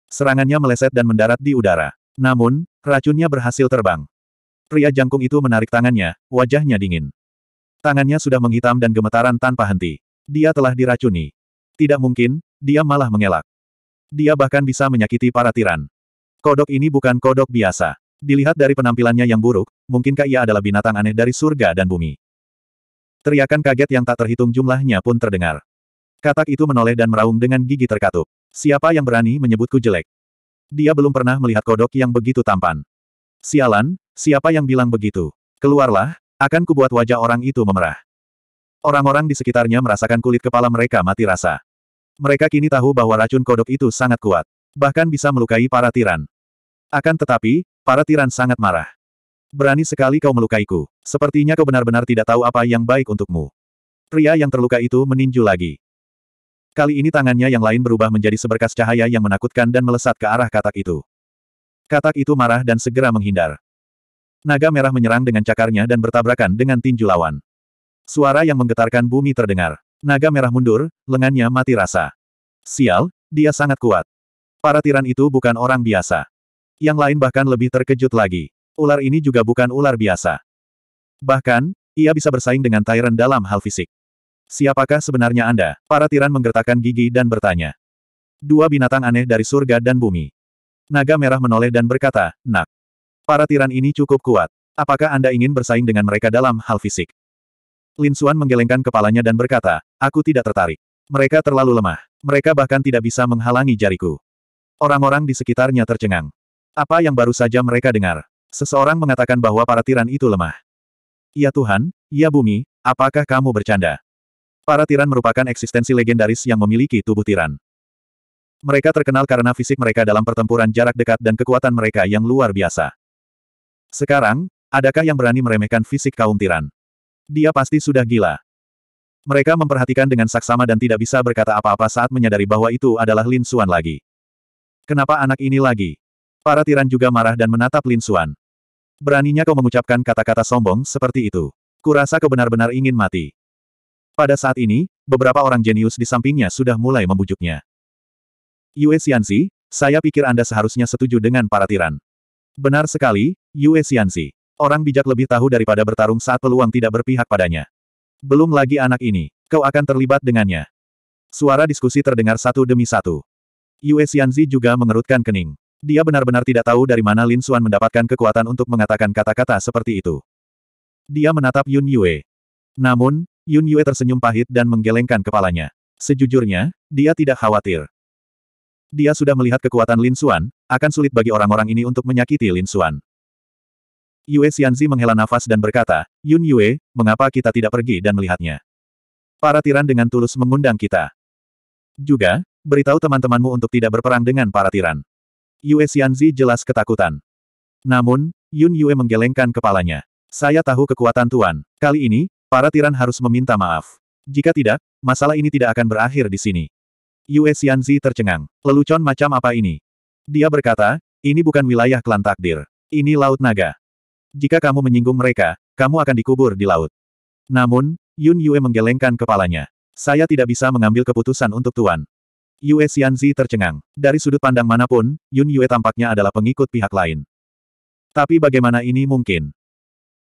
Serangannya meleset dan mendarat di udara. Namun, racunnya berhasil terbang. Pria jangkung itu menarik tangannya, wajahnya dingin. Tangannya sudah menghitam dan gemetaran tanpa henti. Dia telah diracuni. Tidak mungkin, dia malah mengelak. Dia bahkan bisa menyakiti para tiran. Kodok ini bukan kodok biasa. Dilihat dari penampilannya yang buruk, mungkinkah ia adalah binatang aneh dari surga dan bumi? Teriakan kaget yang tak terhitung jumlahnya pun terdengar. Katak itu menoleh dan meraung dengan gigi terkatup. Siapa yang berani menyebutku jelek? Dia belum pernah melihat kodok yang begitu tampan. Sialan, siapa yang bilang begitu? Keluarlah, akan kubuat wajah orang itu memerah. Orang-orang di sekitarnya merasakan kulit kepala mereka mati rasa. Mereka kini tahu bahwa racun kodok itu sangat kuat. Bahkan bisa melukai para tiran. Akan tetapi, para tiran sangat marah. Berani sekali kau melukaiku. Sepertinya kau benar-benar tidak tahu apa yang baik untukmu. Pria yang terluka itu meninju lagi. Kali ini tangannya yang lain berubah menjadi seberkas cahaya yang menakutkan dan melesat ke arah katak itu. Katak itu marah dan segera menghindar. Naga merah menyerang dengan cakarnya dan bertabrakan dengan tinju lawan. Suara yang menggetarkan bumi terdengar. Naga merah mundur, lengannya mati rasa. Sial, dia sangat kuat. Para tiran itu bukan orang biasa. Yang lain bahkan lebih terkejut lagi ular ini juga bukan ular biasa. Bahkan, ia bisa bersaing dengan Tyrant dalam hal fisik. Siapakah sebenarnya Anda? Para tiran menggertakkan gigi dan bertanya. Dua binatang aneh dari surga dan bumi. Naga merah menoleh dan berkata, Nak. Para tiran ini cukup kuat. Apakah Anda ingin bersaing dengan mereka dalam hal fisik? Lin Suan menggelengkan kepalanya dan berkata, Aku tidak tertarik. Mereka terlalu lemah. Mereka bahkan tidak bisa menghalangi jariku. Orang-orang di sekitarnya tercengang. Apa yang baru saja mereka dengar? Seseorang mengatakan bahwa para tiran itu lemah. Ya Tuhan, ya bumi, apakah kamu bercanda? Para tiran merupakan eksistensi legendaris yang memiliki tubuh tiran. Mereka terkenal karena fisik mereka dalam pertempuran jarak dekat dan kekuatan mereka yang luar biasa. Sekarang, adakah yang berani meremehkan fisik kaum tiran? Dia pasti sudah gila. Mereka memperhatikan dengan saksama dan tidak bisa berkata apa-apa saat menyadari bahwa itu adalah Lin Suan lagi. Kenapa anak ini lagi? Para tiran juga marah dan menatap Lin Xuan. Beraninya kau mengucapkan kata-kata sombong seperti itu. Kurasa kau benar-benar ingin mati. Pada saat ini, beberapa orang jenius di sampingnya sudah mulai membujuknya. Yue Xianxi, saya pikir Anda seharusnya setuju dengan para tiran. Benar sekali, Yue Xianxi. Orang bijak lebih tahu daripada bertarung saat peluang tidak berpihak padanya. Belum lagi anak ini, kau akan terlibat dengannya. Suara diskusi terdengar satu demi satu. Yue Xianzi juga mengerutkan kening. Dia benar-benar tidak tahu dari mana Lin Suan mendapatkan kekuatan untuk mengatakan kata-kata seperti itu. Dia menatap Yun Yue. Namun, Yun Yue tersenyum pahit dan menggelengkan kepalanya. Sejujurnya, dia tidak khawatir. Dia sudah melihat kekuatan Lin Suan, akan sulit bagi orang-orang ini untuk menyakiti Lin Suan. Yue Xianzi menghela nafas dan berkata, Yun Yue, mengapa kita tidak pergi dan melihatnya? Para tiran dengan tulus mengundang kita. Juga, beritahu teman-temanmu untuk tidak berperang dengan para tiran. Yue Xianzi jelas ketakutan. Namun, Yun Yue menggelengkan kepalanya. Saya tahu kekuatan Tuan. Kali ini, para tiran harus meminta maaf. Jika tidak, masalah ini tidak akan berakhir di sini. Yue Xianzi tercengang. Lelucon macam apa ini? Dia berkata, ini bukan wilayah klan takdir. Ini Laut Naga. Jika kamu menyinggung mereka, kamu akan dikubur di laut. Namun, Yun Yue menggelengkan kepalanya. Saya tidak bisa mengambil keputusan untuk Tuan. Yue Xianzi tercengang. Dari sudut pandang manapun, Yun Yue tampaknya adalah pengikut pihak lain. Tapi bagaimana ini mungkin?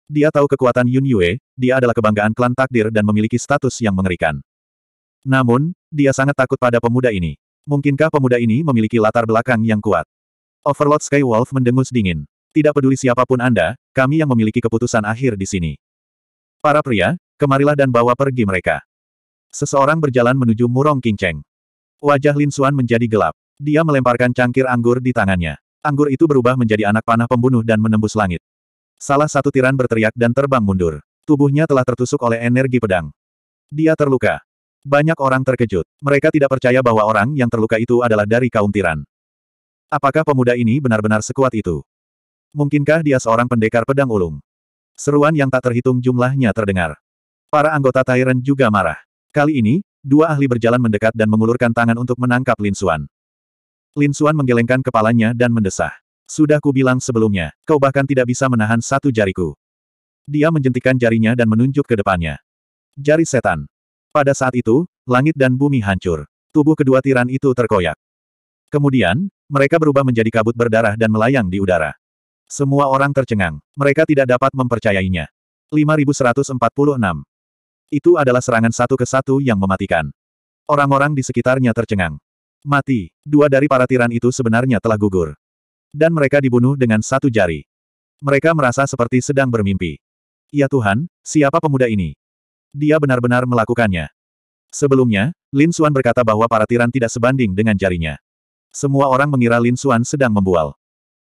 Dia tahu kekuatan Yun Yue, dia adalah kebanggaan klan takdir dan memiliki status yang mengerikan. Namun, dia sangat takut pada pemuda ini. Mungkinkah pemuda ini memiliki latar belakang yang kuat? Overlord Skywolf mendengus dingin. Tidak peduli siapapun Anda, kami yang memiliki keputusan akhir di sini. Para pria, kemarilah dan bawa pergi mereka. Seseorang berjalan menuju Murong King Cheng. Wajah Lin Xuan menjadi gelap. Dia melemparkan cangkir anggur di tangannya. Anggur itu berubah menjadi anak panah pembunuh dan menembus langit. Salah satu tiran berteriak dan terbang mundur. Tubuhnya telah tertusuk oleh energi pedang. Dia terluka. Banyak orang terkejut. Mereka tidak percaya bahwa orang yang terluka itu adalah dari kaum tiran. Apakah pemuda ini benar-benar sekuat itu? Mungkinkah dia seorang pendekar pedang ulung? Seruan yang tak terhitung jumlahnya terdengar. Para anggota Tyrant juga marah. Kali ini, Dua ahli berjalan mendekat dan mengulurkan tangan untuk menangkap Lin Suan. Lin Suan menggelengkan kepalanya dan mendesah. Sudah ku bilang sebelumnya, kau bahkan tidak bisa menahan satu jariku. Dia menjentikan jarinya dan menunjuk ke depannya. Jari setan. Pada saat itu, langit dan bumi hancur. Tubuh kedua tiran itu terkoyak. Kemudian, mereka berubah menjadi kabut berdarah dan melayang di udara. Semua orang tercengang. Mereka tidak dapat mempercayainya. 5146 itu adalah serangan satu ke satu yang mematikan. Orang-orang di sekitarnya tercengang. Mati, dua dari para tiran itu sebenarnya telah gugur. Dan mereka dibunuh dengan satu jari. Mereka merasa seperti sedang bermimpi. Ya Tuhan, siapa pemuda ini? Dia benar-benar melakukannya. Sebelumnya, Lin Xuan berkata bahwa para tiran tidak sebanding dengan jarinya. Semua orang mengira Lin Xuan sedang membual.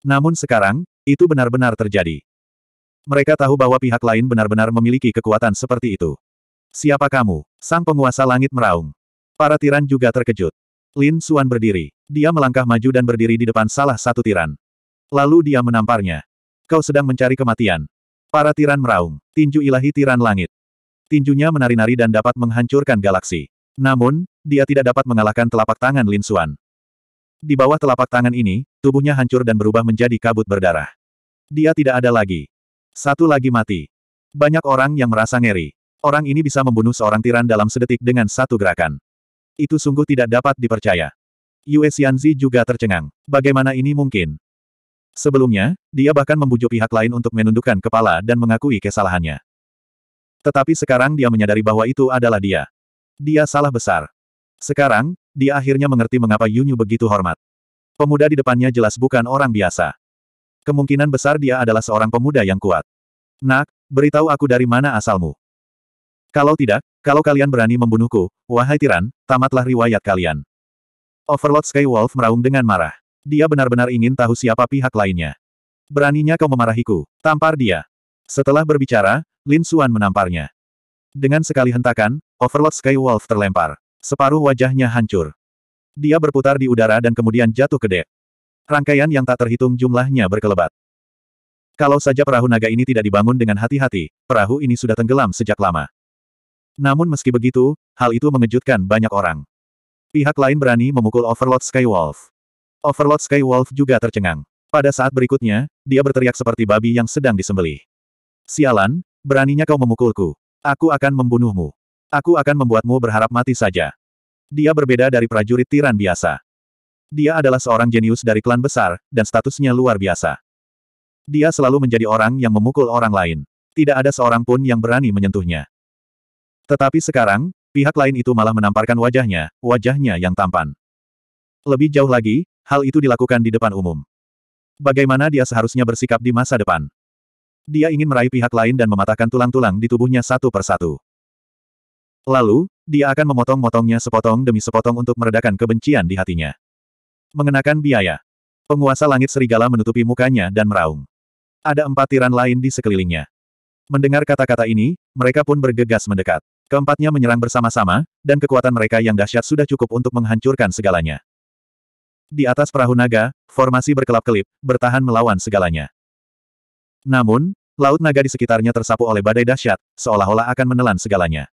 Namun sekarang, itu benar-benar terjadi. Mereka tahu bahwa pihak lain benar-benar memiliki kekuatan seperti itu. Siapa kamu? Sang penguasa langit meraung. Para tiran juga terkejut. Lin Suan berdiri. Dia melangkah maju dan berdiri di depan salah satu tiran. Lalu dia menamparnya. Kau sedang mencari kematian. Para tiran meraung. Tinju ilahi tiran langit. Tinjunya menari-nari dan dapat menghancurkan galaksi. Namun, dia tidak dapat mengalahkan telapak tangan Lin Suan. Di bawah telapak tangan ini, tubuhnya hancur dan berubah menjadi kabut berdarah. Dia tidak ada lagi. Satu lagi mati. Banyak orang yang merasa ngeri. Orang ini bisa membunuh seorang tiran dalam sedetik dengan satu gerakan. Itu sungguh tidak dapat dipercaya. Yue Xianzi juga tercengang. Bagaimana ini mungkin? Sebelumnya, dia bahkan membujuk pihak lain untuk menundukkan kepala dan mengakui kesalahannya. Tetapi sekarang dia menyadari bahwa itu adalah dia. Dia salah besar. Sekarang, dia akhirnya mengerti mengapa Yunyu begitu hormat. Pemuda di depannya jelas bukan orang biasa. Kemungkinan besar dia adalah seorang pemuda yang kuat. Nak, beritahu aku dari mana asalmu. Kalau tidak, kalau kalian berani membunuhku, wahai tiran, tamatlah riwayat kalian. Overlord Skywolf meraung dengan marah. Dia benar-benar ingin tahu siapa pihak lainnya. Beraninya kau memarahiku, tampar dia. Setelah berbicara, Lin Suan menamparnya. Dengan sekali hentakan, Overlord Skywolf terlempar. Separuh wajahnya hancur. Dia berputar di udara dan kemudian jatuh ke dek. Rangkaian yang tak terhitung jumlahnya berkelebat. Kalau saja perahu naga ini tidak dibangun dengan hati-hati, perahu ini sudah tenggelam sejak lama. Namun meski begitu, hal itu mengejutkan banyak orang. Pihak lain berani memukul Overlord Skywolf. Overlord Skywolf juga tercengang. Pada saat berikutnya, dia berteriak seperti babi yang sedang disembelih. Sialan, beraninya kau memukulku. Aku akan membunuhmu. Aku akan membuatmu berharap mati saja. Dia berbeda dari prajurit tiran biasa. Dia adalah seorang jenius dari klan besar, dan statusnya luar biasa. Dia selalu menjadi orang yang memukul orang lain. Tidak ada seorang pun yang berani menyentuhnya. Tetapi sekarang, pihak lain itu malah menamparkan wajahnya, wajahnya yang tampan. Lebih jauh lagi, hal itu dilakukan di depan umum. Bagaimana dia seharusnya bersikap di masa depan? Dia ingin meraih pihak lain dan mematahkan tulang-tulang di tubuhnya satu persatu. Lalu, dia akan memotong-motongnya sepotong demi sepotong untuk meredakan kebencian di hatinya. Mengenakan biaya. Penguasa langit serigala menutupi mukanya dan meraung. Ada empat tiran lain di sekelilingnya. Mendengar kata-kata ini, mereka pun bergegas mendekat. Keempatnya menyerang bersama-sama, dan kekuatan mereka yang dahsyat sudah cukup untuk menghancurkan segalanya. Di atas perahu naga, formasi berkelap-kelip, bertahan melawan segalanya. Namun, laut naga di sekitarnya tersapu oleh badai dahsyat, seolah-olah akan menelan segalanya.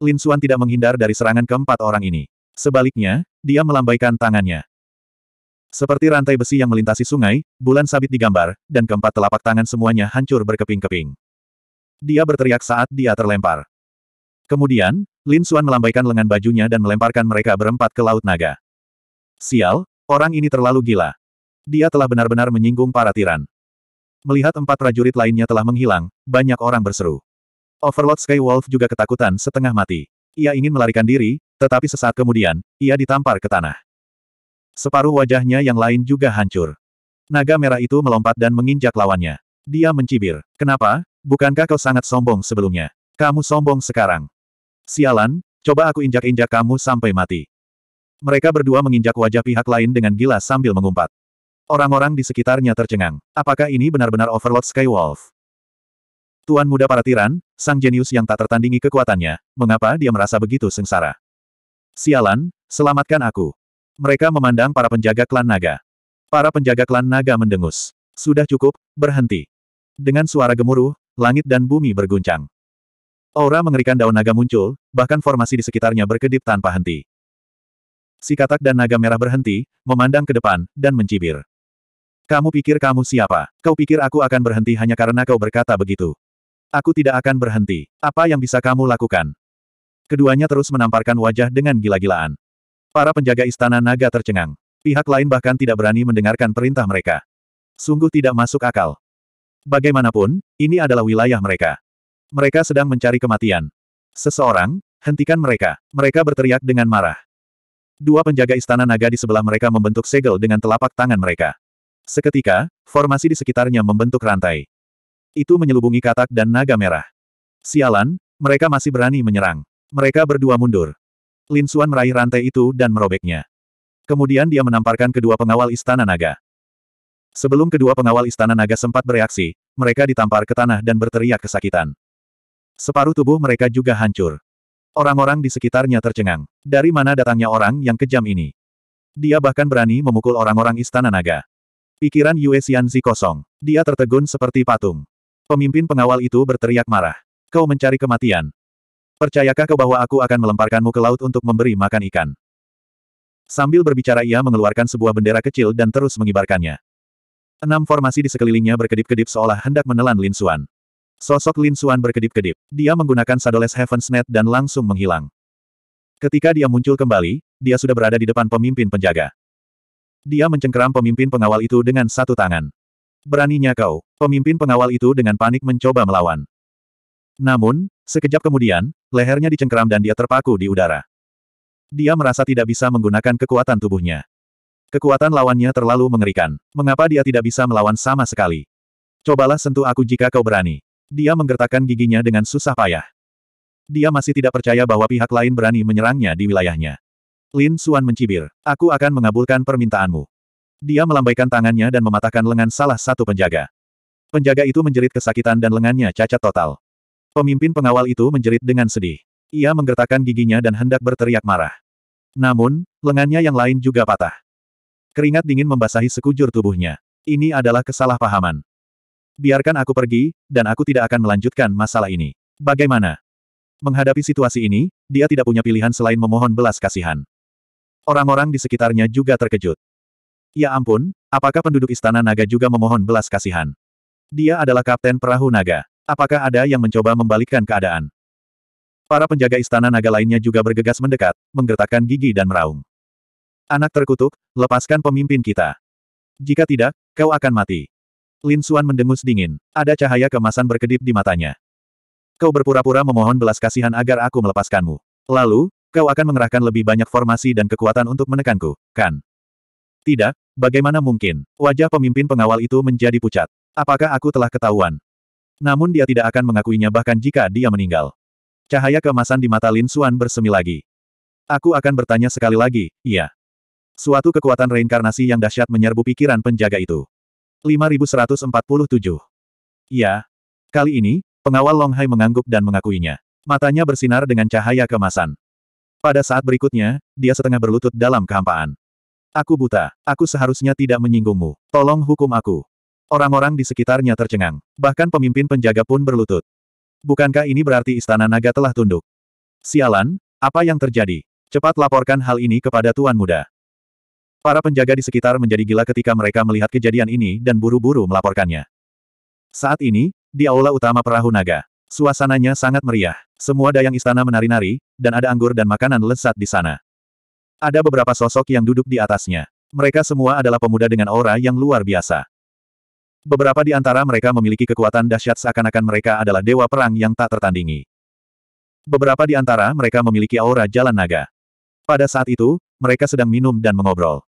Lin Xuan tidak menghindar dari serangan keempat orang ini. Sebaliknya, dia melambaikan tangannya. Seperti rantai besi yang melintasi sungai, bulan sabit digambar, dan keempat telapak tangan semuanya hancur berkeping-keping. Dia berteriak saat dia terlempar. Kemudian, Lin Xuan melambaikan lengan bajunya dan melemparkan mereka berempat ke Laut Naga. Sial, orang ini terlalu gila. Dia telah benar-benar menyinggung para tiran. Melihat empat prajurit lainnya telah menghilang, banyak orang berseru. Overlord Wolf juga ketakutan setengah mati. Ia ingin melarikan diri, tetapi sesaat kemudian, ia ditampar ke tanah. Separuh wajahnya yang lain juga hancur. Naga merah itu melompat dan menginjak lawannya. Dia mencibir. Kenapa? Bukankah kau sangat sombong sebelumnya? Kamu sombong sekarang. Sialan, coba aku injak-injak kamu sampai mati. Mereka berdua menginjak wajah pihak lain dengan gila sambil mengumpat. Orang-orang di sekitarnya tercengang. Apakah ini benar-benar Overlord Skywolf? Tuan muda para tiran, sang jenius yang tak tertandingi kekuatannya, mengapa dia merasa begitu sengsara? Sialan, selamatkan aku. Mereka memandang para penjaga klan naga. Para penjaga klan naga mendengus. Sudah cukup, berhenti. Dengan suara gemuruh, langit dan bumi berguncang. Aura mengerikan daun naga muncul, bahkan formasi di sekitarnya berkedip tanpa henti. Si katak dan naga merah berhenti, memandang ke depan, dan mencibir. Kamu pikir kamu siapa? Kau pikir aku akan berhenti hanya karena kau berkata begitu? Aku tidak akan berhenti. Apa yang bisa kamu lakukan? Keduanya terus menamparkan wajah dengan gila-gilaan. Para penjaga istana naga tercengang. Pihak lain bahkan tidak berani mendengarkan perintah mereka. Sungguh tidak masuk akal. Bagaimanapun, ini adalah wilayah mereka. Mereka sedang mencari kematian. Seseorang, hentikan mereka. Mereka berteriak dengan marah. Dua penjaga istana naga di sebelah mereka membentuk segel dengan telapak tangan mereka. Seketika, formasi di sekitarnya membentuk rantai. Itu menyelubungi katak dan naga merah. Sialan, mereka masih berani menyerang. Mereka berdua mundur. Lin Xuan meraih rantai itu dan merobeknya. Kemudian dia menamparkan kedua pengawal istana naga. Sebelum kedua pengawal istana naga sempat bereaksi, mereka ditampar ke tanah dan berteriak kesakitan. Separuh tubuh mereka juga hancur. Orang-orang di sekitarnya tercengang. Dari mana datangnya orang yang kejam ini? Dia bahkan berani memukul orang-orang istana naga. Pikiran Yue Xianzi kosong. Dia tertegun seperti patung. Pemimpin pengawal itu berteriak marah. Kau mencari kematian. Percayakah kau bahwa aku akan melemparkanmu ke laut untuk memberi makan ikan? Sambil berbicara ia mengeluarkan sebuah bendera kecil dan terus mengibarkannya. Enam formasi di sekelilingnya berkedip-kedip seolah hendak menelan Lin Suan. Sosok Lin Suan berkedip-kedip. Dia menggunakan Shadowless Heaven's Net dan langsung menghilang. Ketika dia muncul kembali, dia sudah berada di depan pemimpin penjaga. Dia mencengkeram pemimpin pengawal itu dengan satu tangan. Beraninya kau, pemimpin pengawal itu dengan panik mencoba melawan. Namun, sekejap kemudian, lehernya dicengkeram dan dia terpaku di udara. Dia merasa tidak bisa menggunakan kekuatan tubuhnya. Kekuatan lawannya terlalu mengerikan. Mengapa dia tidak bisa melawan sama sekali? Cobalah sentuh aku jika kau berani. Dia menggertakkan giginya dengan susah payah. Dia masih tidak percaya bahwa pihak lain berani menyerangnya di wilayahnya. Lin Suan mencibir. Aku akan mengabulkan permintaanmu. Dia melambaikan tangannya dan mematahkan lengan salah satu penjaga. Penjaga itu menjerit kesakitan dan lengannya cacat total. Pemimpin pengawal itu menjerit dengan sedih. Ia menggertakkan giginya dan hendak berteriak marah. Namun, lengannya yang lain juga patah. Keringat dingin membasahi sekujur tubuhnya. Ini adalah kesalahpahaman. Biarkan aku pergi, dan aku tidak akan melanjutkan masalah ini. Bagaimana? Menghadapi situasi ini, dia tidak punya pilihan selain memohon belas kasihan. Orang-orang di sekitarnya juga terkejut. Ya ampun, apakah penduduk istana naga juga memohon belas kasihan? Dia adalah kapten perahu naga. Apakah ada yang mencoba membalikkan keadaan? Para penjaga istana naga lainnya juga bergegas mendekat, menggertakkan gigi dan meraung. Anak terkutuk, lepaskan pemimpin kita. Jika tidak, kau akan mati. Lin Suan mendengus dingin. Ada cahaya kemasan berkedip di matanya. Kau berpura-pura memohon belas kasihan agar aku melepaskanmu. Lalu, kau akan mengerahkan lebih banyak formasi dan kekuatan untuk menekanku, kan? Tidak, bagaimana mungkin? Wajah pemimpin pengawal itu menjadi pucat. Apakah aku telah ketahuan? Namun dia tidak akan mengakuinya bahkan jika dia meninggal. Cahaya kemasan di mata Lin Suan bersemi lagi. Aku akan bertanya sekali lagi, iya. Suatu kekuatan reinkarnasi yang dahsyat menyerbu pikiran penjaga itu. 5147. Ya. Kali ini, pengawal Longhai mengangguk dan mengakuinya. Matanya bersinar dengan cahaya kemasan. Pada saat berikutnya, dia setengah berlutut dalam kehampaan. Aku buta. Aku seharusnya tidak menyinggungmu. Tolong hukum aku. Orang-orang di sekitarnya tercengang. Bahkan pemimpin penjaga pun berlutut. Bukankah ini berarti istana naga telah tunduk? Sialan, apa yang terjadi? Cepat laporkan hal ini kepada Tuan Muda. Para penjaga di sekitar menjadi gila ketika mereka melihat kejadian ini dan buru-buru melaporkannya. Saat ini, di aula utama perahu naga, suasananya sangat meriah. Semua dayang istana menari-nari, dan ada anggur dan makanan lezat di sana. Ada beberapa sosok yang duduk di atasnya. Mereka semua adalah pemuda dengan aura yang luar biasa. Beberapa di antara mereka memiliki kekuatan dahsyat seakan-akan mereka adalah dewa perang yang tak tertandingi. Beberapa di antara mereka memiliki aura jalan naga. Pada saat itu, mereka sedang minum dan mengobrol.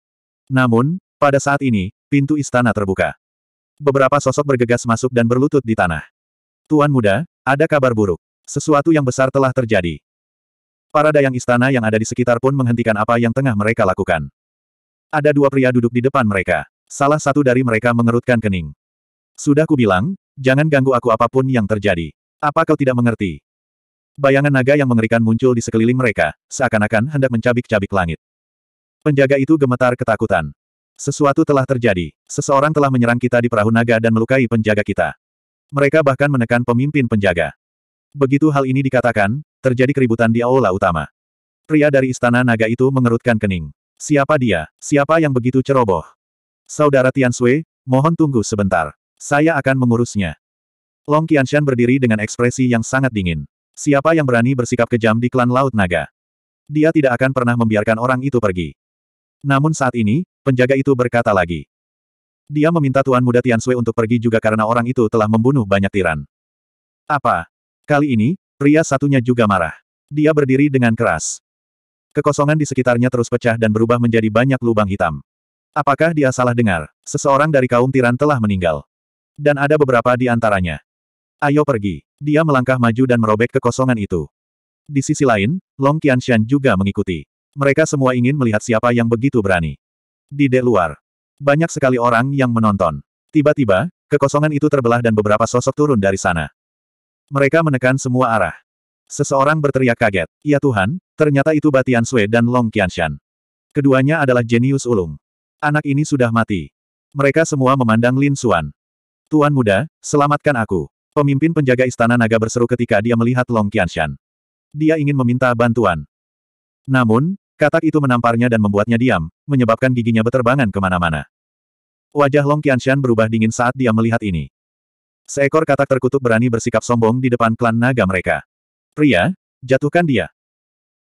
Namun, pada saat ini, pintu istana terbuka. Beberapa sosok bergegas masuk dan berlutut di tanah. Tuan muda, ada kabar buruk. Sesuatu yang besar telah terjadi. Para dayang istana yang ada di sekitar pun menghentikan apa yang tengah mereka lakukan. Ada dua pria duduk di depan mereka. Salah satu dari mereka mengerutkan kening. Sudah kubilang, jangan ganggu aku apapun yang terjadi. Apa kau tidak mengerti? Bayangan naga yang mengerikan muncul di sekeliling mereka, seakan-akan hendak mencabik-cabik langit. Penjaga itu gemetar ketakutan. Sesuatu telah terjadi. Seseorang telah menyerang kita di perahu naga dan melukai penjaga kita. Mereka bahkan menekan pemimpin penjaga. Begitu hal ini dikatakan, terjadi keributan di aula utama. Pria dari istana naga itu mengerutkan kening. Siapa dia? Siapa yang begitu ceroboh? Saudara Tian Tiansui, mohon tunggu sebentar. Saya akan mengurusnya. Long Qianshan berdiri dengan ekspresi yang sangat dingin. Siapa yang berani bersikap kejam di klan Laut Naga? Dia tidak akan pernah membiarkan orang itu pergi. Namun saat ini, penjaga itu berkata lagi. Dia meminta Tuan Muda Tian Sui untuk pergi juga karena orang itu telah membunuh banyak tiran. Apa? Kali ini, pria satunya juga marah. Dia berdiri dengan keras. Kekosongan di sekitarnya terus pecah dan berubah menjadi banyak lubang hitam. Apakah dia salah dengar? Seseorang dari kaum tiran telah meninggal. Dan ada beberapa di antaranya. Ayo pergi. Dia melangkah maju dan merobek kekosongan itu. Di sisi lain, Long Qianxian juga mengikuti. Mereka semua ingin melihat siapa yang begitu berani. Di de luar. Banyak sekali orang yang menonton. Tiba-tiba, kekosongan itu terbelah dan beberapa sosok turun dari sana. Mereka menekan semua arah. Seseorang berteriak kaget. Ya Tuhan, ternyata itu Batian Sui dan Long Qianshan. Keduanya adalah jenius ulung. Anak ini sudah mati. Mereka semua memandang Lin Xuan. Tuan muda, selamatkan aku. Pemimpin penjaga istana naga berseru ketika dia melihat Long Qianshan. Dia ingin meminta bantuan. Namun, Katak itu menamparnya dan membuatnya diam, menyebabkan giginya beterbangan kemana-mana. Wajah Long Qianshan berubah dingin saat dia melihat ini. Seekor katak terkutuk berani bersikap sombong di depan klan naga mereka. Pria, jatuhkan dia.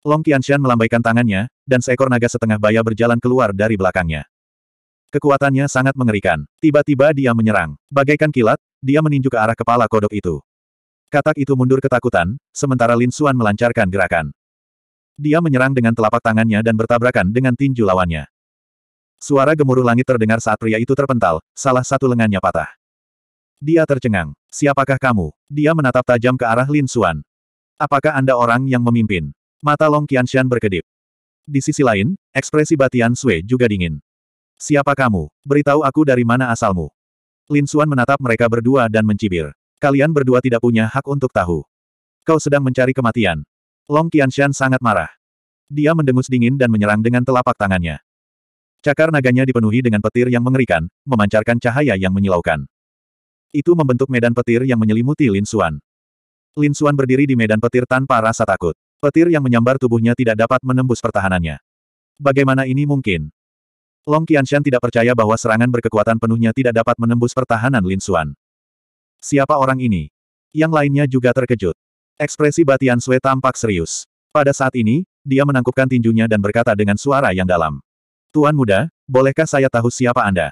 Long Qianshan melambaikan tangannya, dan seekor naga setengah baya berjalan keluar dari belakangnya. Kekuatannya sangat mengerikan. Tiba-tiba dia menyerang. Bagaikan kilat, dia meninju ke arah kepala kodok itu. Katak itu mundur ketakutan, sementara Lin Xuan melancarkan gerakan. Dia menyerang dengan telapak tangannya dan bertabrakan dengan tinju lawannya. Suara gemuruh langit terdengar saat pria itu terpental, salah satu lengannya patah. Dia tercengang. Siapakah kamu? Dia menatap tajam ke arah Lin Xuan. Apakah Anda orang yang memimpin? Mata Long Qianshan berkedip. Di sisi lain, ekspresi Batian Sui juga dingin. Siapa kamu? Beritahu aku dari mana asalmu. Lin Xuan menatap mereka berdua dan mencibir. Kalian berdua tidak punya hak untuk tahu. Kau sedang mencari kematian. Long Qianshan sangat marah. Dia mendengus dingin dan menyerang dengan telapak tangannya. Cakar naganya dipenuhi dengan petir yang mengerikan, memancarkan cahaya yang menyilaukan. Itu membentuk medan petir yang menyelimuti Lin Xuan. Lin Xuan berdiri di medan petir tanpa rasa takut. Petir yang menyambar tubuhnya tidak dapat menembus pertahanannya. Bagaimana ini mungkin? Long Qianshan tidak percaya bahwa serangan berkekuatan penuhnya tidak dapat menembus pertahanan Lin Xuan. Siapa orang ini? Yang lainnya juga terkejut. Ekspresi Batian Sue tampak serius. Pada saat ini, dia menangkupkan tinjunya dan berkata dengan suara yang dalam. Tuan muda, bolehkah saya tahu siapa Anda?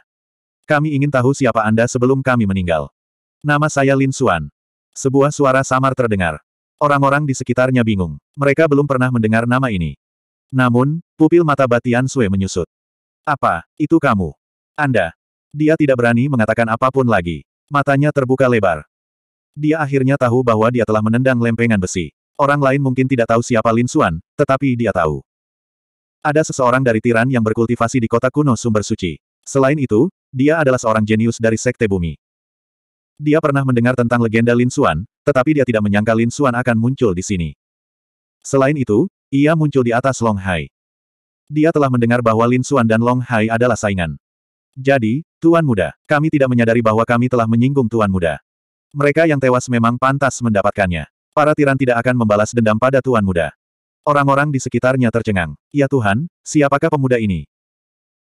Kami ingin tahu siapa Anda sebelum kami meninggal. Nama saya Lin Suan. Sebuah suara samar terdengar. Orang-orang di sekitarnya bingung. Mereka belum pernah mendengar nama ini. Namun, pupil mata Batian Sue menyusut. Apa, itu kamu? Anda. Dia tidak berani mengatakan apapun lagi. Matanya terbuka lebar. Dia akhirnya tahu bahwa dia telah menendang lempengan besi. Orang lain mungkin tidak tahu siapa Lin Xuan, tetapi dia tahu. Ada seseorang dari Tiran yang berkultivasi di kota kuno Sumber Suci. Selain itu, dia adalah seorang jenius dari Sekte Bumi. Dia pernah mendengar tentang legenda Lin Xuan, tetapi dia tidak menyangka Lin Xuan akan muncul di sini. Selain itu, ia muncul di atas Long Hai. Dia telah mendengar bahwa Lin Xuan dan Long Hai adalah saingan. Jadi, Tuan Muda, kami tidak menyadari bahwa kami telah menyinggung Tuan Muda. Mereka yang tewas memang pantas mendapatkannya. Para tiran tidak akan membalas dendam pada Tuan Muda. Orang-orang di sekitarnya tercengang. Ya Tuhan, siapakah pemuda ini?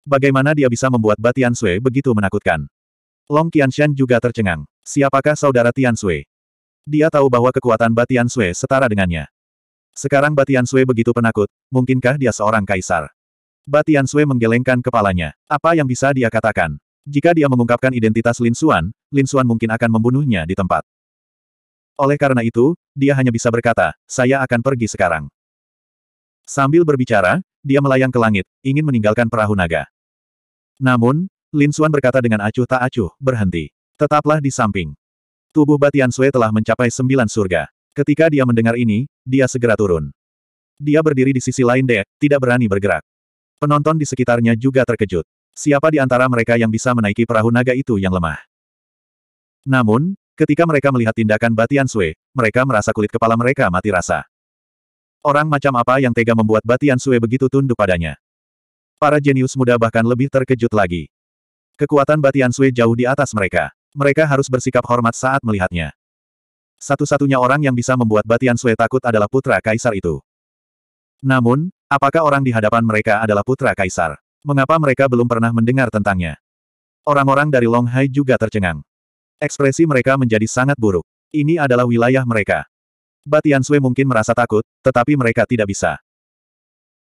Bagaimana dia bisa membuat Batian Sui begitu menakutkan? Long Qianshan juga tercengang. Siapakah saudara Tian Sui? Dia tahu bahwa kekuatan Batian Sui setara dengannya. Sekarang Batian Sui begitu penakut, mungkinkah dia seorang kaisar? Batian Sui menggelengkan kepalanya. Apa yang bisa dia katakan? Jika dia mengungkapkan identitas Lin Suan, Lin Suan mungkin akan membunuhnya di tempat. Oleh karena itu, dia hanya bisa berkata, saya akan pergi sekarang. Sambil berbicara, dia melayang ke langit, ingin meninggalkan perahu naga. Namun, Lin Suan berkata dengan acuh tak acuh, berhenti. Tetaplah di samping. Tubuh Batian Sui telah mencapai sembilan surga. Ketika dia mendengar ini, dia segera turun. Dia berdiri di sisi lain dek, tidak berani bergerak. Penonton di sekitarnya juga terkejut siapa di antara mereka yang bisa menaiki perahu naga itu yang lemah. Namun, ketika mereka melihat tindakan Batian Sui, mereka merasa kulit kepala mereka mati rasa. Orang macam apa yang tega membuat Batian Sui begitu tunduk padanya? Para jenius muda bahkan lebih terkejut lagi. Kekuatan Batian Sui jauh di atas mereka. Mereka harus bersikap hormat saat melihatnya. Satu-satunya orang yang bisa membuat Batian Sui takut adalah putra kaisar itu. Namun, apakah orang di hadapan mereka adalah putra kaisar? Mengapa mereka belum pernah mendengar tentangnya? Orang-orang dari Long Hai juga tercengang. Ekspresi mereka menjadi sangat buruk. Ini adalah wilayah mereka. Batian Sui mungkin merasa takut, tetapi mereka tidak bisa.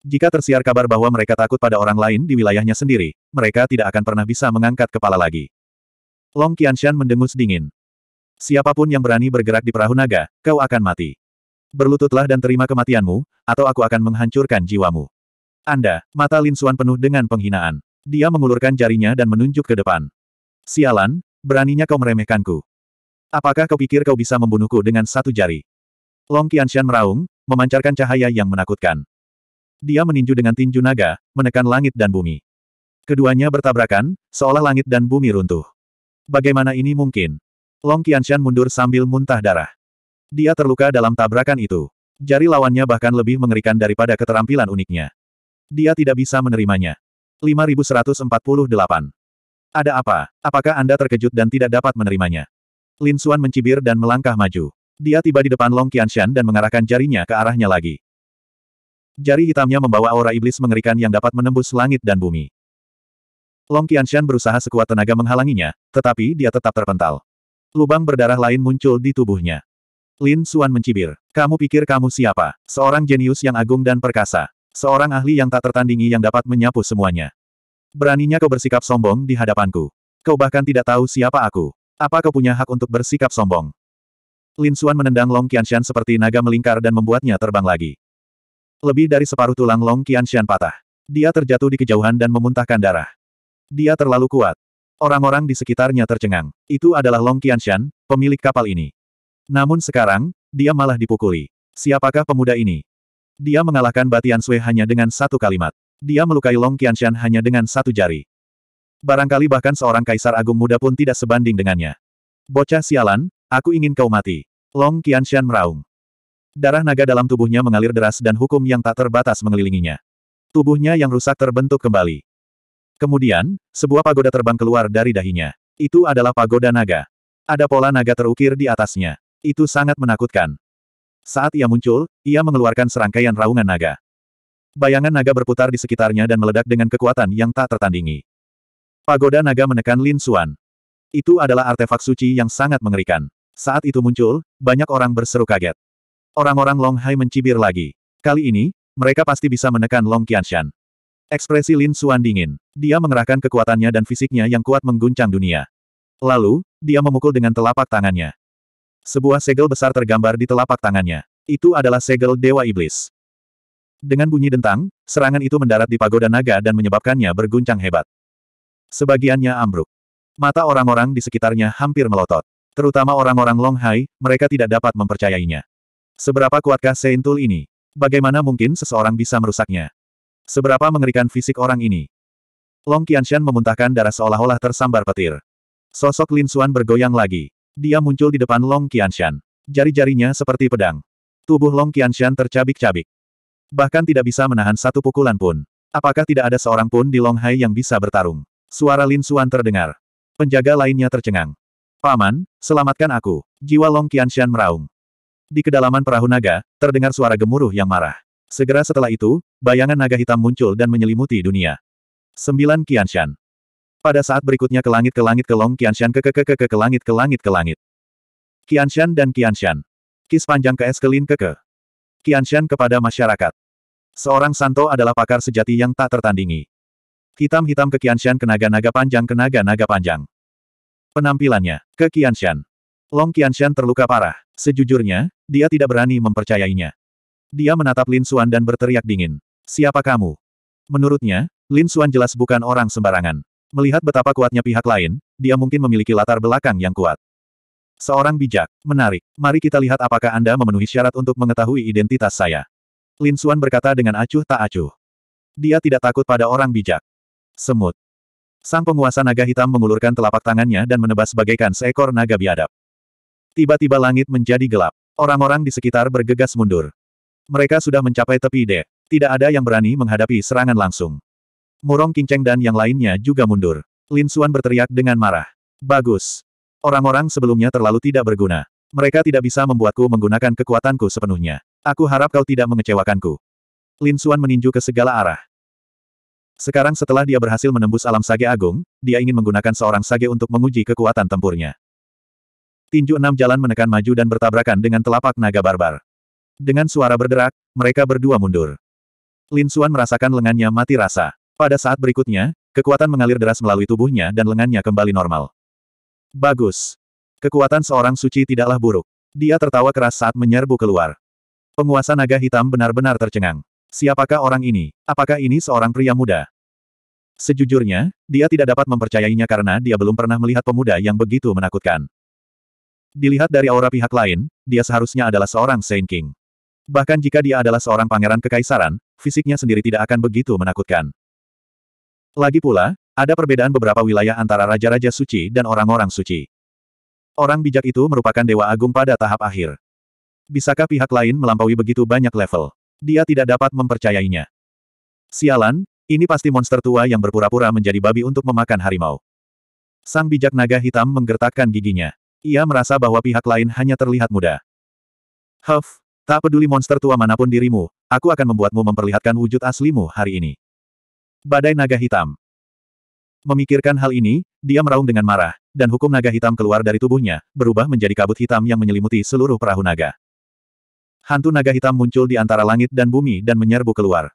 Jika tersiar kabar bahwa mereka takut pada orang lain di wilayahnya sendiri, mereka tidak akan pernah bisa mengangkat kepala lagi. Long Qianshan mendengus dingin. Siapapun yang berani bergerak di perahu naga, kau akan mati. Berlututlah dan terima kematianmu, atau aku akan menghancurkan jiwamu. Anda, mata Lin Suan penuh dengan penghinaan. Dia mengulurkan jarinya dan menunjuk ke depan. Sialan, beraninya kau meremehkanku. Apakah kau pikir kau bisa membunuhku dengan satu jari? Long Qianshan meraung, memancarkan cahaya yang menakutkan. Dia meninju dengan tinju naga, menekan langit dan bumi. Keduanya bertabrakan, seolah langit dan bumi runtuh. Bagaimana ini mungkin? Long Qianshan mundur sambil muntah darah. Dia terluka dalam tabrakan itu. Jari lawannya bahkan lebih mengerikan daripada keterampilan uniknya. Dia tidak bisa menerimanya. 5148. Ada apa? Apakah Anda terkejut dan tidak dapat menerimanya? Lin Suan mencibir dan melangkah maju. Dia tiba di depan Long Qianshan dan mengarahkan jarinya ke arahnya lagi. Jari hitamnya membawa aura iblis mengerikan yang dapat menembus langit dan bumi. Long Qianshan berusaha sekuat tenaga menghalanginya, tetapi dia tetap terpental. Lubang berdarah lain muncul di tubuhnya. Lin Suan mencibir. Kamu pikir kamu siapa? Seorang jenius yang agung dan perkasa. Seorang ahli yang tak tertandingi yang dapat menyapu semuanya. Beraninya kau bersikap sombong di hadapanku. Kau bahkan tidak tahu siapa aku. Apa kau punya hak untuk bersikap sombong? Lin Xuan menendang Long Qianshan seperti naga melingkar dan membuatnya terbang lagi. Lebih dari separuh tulang Long Qianshan patah. Dia terjatuh di kejauhan dan memuntahkan darah. Dia terlalu kuat. Orang-orang di sekitarnya tercengang. Itu adalah Long Qianshan, pemilik kapal ini. Namun sekarang, dia malah dipukuli. Siapakah pemuda ini? Dia mengalahkan Batian Sui hanya dengan satu kalimat. Dia melukai Long Qianshan hanya dengan satu jari. Barangkali bahkan seorang kaisar agung muda pun tidak sebanding dengannya. Bocah sialan, aku ingin kau mati. Long Qianshan meraung. Darah naga dalam tubuhnya mengalir deras dan hukum yang tak terbatas mengelilinginya. Tubuhnya yang rusak terbentuk kembali. Kemudian, sebuah pagoda terbang keluar dari dahinya. Itu adalah pagoda naga. Ada pola naga terukir di atasnya. Itu sangat menakutkan. Saat ia muncul, ia mengeluarkan serangkaian raungan naga. Bayangan naga berputar di sekitarnya dan meledak dengan kekuatan yang tak tertandingi. Pagoda naga menekan Lin Xuan. Itu adalah artefak suci yang sangat mengerikan. Saat itu muncul, banyak orang berseru kaget. Orang-orang Long Hai mencibir lagi. Kali ini, mereka pasti bisa menekan Long Qianshan. Ekspresi Lin Xuan dingin. Dia mengerahkan kekuatannya dan fisiknya yang kuat mengguncang dunia. Lalu, dia memukul dengan telapak tangannya. Sebuah segel besar tergambar di telapak tangannya. Itu adalah segel Dewa Iblis. Dengan bunyi dentang, serangan itu mendarat di pagoda naga dan menyebabkannya berguncang hebat. Sebagiannya ambruk. Mata orang-orang di sekitarnya hampir melotot. Terutama orang-orang Long Hai, mereka tidak dapat mempercayainya. Seberapa kuatkah Seintul ini? Bagaimana mungkin seseorang bisa merusaknya? Seberapa mengerikan fisik orang ini? Long Qianshan memuntahkan darah seolah-olah tersambar petir. Sosok Lin Xuan bergoyang lagi. Dia muncul di depan Long Qianshan. Jari-jarinya seperti pedang. Tubuh Long Qianshan tercabik-cabik. Bahkan tidak bisa menahan satu pukulan pun. Apakah tidak ada seorang pun di Long Hai yang bisa bertarung? Suara Lin Suan terdengar. Penjaga lainnya tercengang. Paman, selamatkan aku. Jiwa Long Qianshan meraung. Di kedalaman perahu naga, terdengar suara gemuruh yang marah. Segera setelah itu, bayangan naga hitam muncul dan menyelimuti dunia. Sembilan Qianshan. Pada saat berikutnya ke langit ke langit ke Long Qianshan ke ke ke ke ke ke langit ke langit ke langit. Qianshan dan Qianshan. Kis panjang ke es kelin ke ke. Qianshan kepada masyarakat. Seorang Santo adalah pakar sejati yang tak tertandingi. Hitam-hitam ke Qianshan ke naga-naga panjang ke naga-naga panjang. Penampilannya, ke Qianshan. Long Qianshan terluka parah. Sejujurnya, dia tidak berani mempercayainya. Dia menatap Lin Xuan dan berteriak dingin. Siapa kamu? Menurutnya, Lin Xuan jelas bukan orang sembarangan. Melihat betapa kuatnya pihak lain, dia mungkin memiliki latar belakang yang kuat. Seorang bijak. Menarik. Mari kita lihat apakah Anda memenuhi syarat untuk mengetahui identitas saya. Lin Xuan berkata dengan acuh tak acuh. Dia tidak takut pada orang bijak. Semut. Sang penguasa naga hitam mengulurkan telapak tangannya dan menebas bagaikan seekor naga biadab. Tiba-tiba langit menjadi gelap. Orang-orang di sekitar bergegas mundur. Mereka sudah mencapai tepi dek. Tidak ada yang berani menghadapi serangan langsung. Murong Kinceng dan yang lainnya juga mundur. Lin Xuan berteriak dengan marah. Bagus. Orang-orang sebelumnya terlalu tidak berguna. Mereka tidak bisa membuatku menggunakan kekuatanku sepenuhnya. Aku harap kau tidak mengecewakanku. Lin Xuan meninju ke segala arah. Sekarang setelah dia berhasil menembus alam sage agung, dia ingin menggunakan seorang sage untuk menguji kekuatan tempurnya. Tinju enam jalan menekan maju dan bertabrakan dengan telapak naga barbar. Dengan suara berderak, mereka berdua mundur. Lin Xuan merasakan lengannya mati rasa. Pada saat berikutnya, kekuatan mengalir deras melalui tubuhnya dan lengannya kembali normal. Bagus. Kekuatan seorang suci tidaklah buruk. Dia tertawa keras saat menyerbu keluar. Penguasa naga hitam benar-benar tercengang. Siapakah orang ini? Apakah ini seorang pria muda? Sejujurnya, dia tidak dapat mempercayainya karena dia belum pernah melihat pemuda yang begitu menakutkan. Dilihat dari aura pihak lain, dia seharusnya adalah seorang Saint King. Bahkan jika dia adalah seorang pangeran kekaisaran, fisiknya sendiri tidak akan begitu menakutkan. Lagi pula, ada perbedaan beberapa wilayah antara raja-raja suci dan orang-orang suci. Orang bijak itu merupakan dewa agung pada tahap akhir. Bisakah pihak lain melampaui begitu banyak level? Dia tidak dapat mempercayainya. Sialan, ini pasti monster tua yang berpura-pura menjadi babi untuk memakan harimau. Sang bijak naga hitam menggertakkan giginya. Ia merasa bahwa pihak lain hanya terlihat muda. Huff, tak peduli monster tua manapun dirimu, aku akan membuatmu memperlihatkan wujud aslimu hari ini. Badai naga hitam. Memikirkan hal ini, dia meraung dengan marah, dan hukum naga hitam keluar dari tubuhnya, berubah menjadi kabut hitam yang menyelimuti seluruh perahu naga. Hantu naga hitam muncul di antara langit dan bumi dan menyerbu keluar.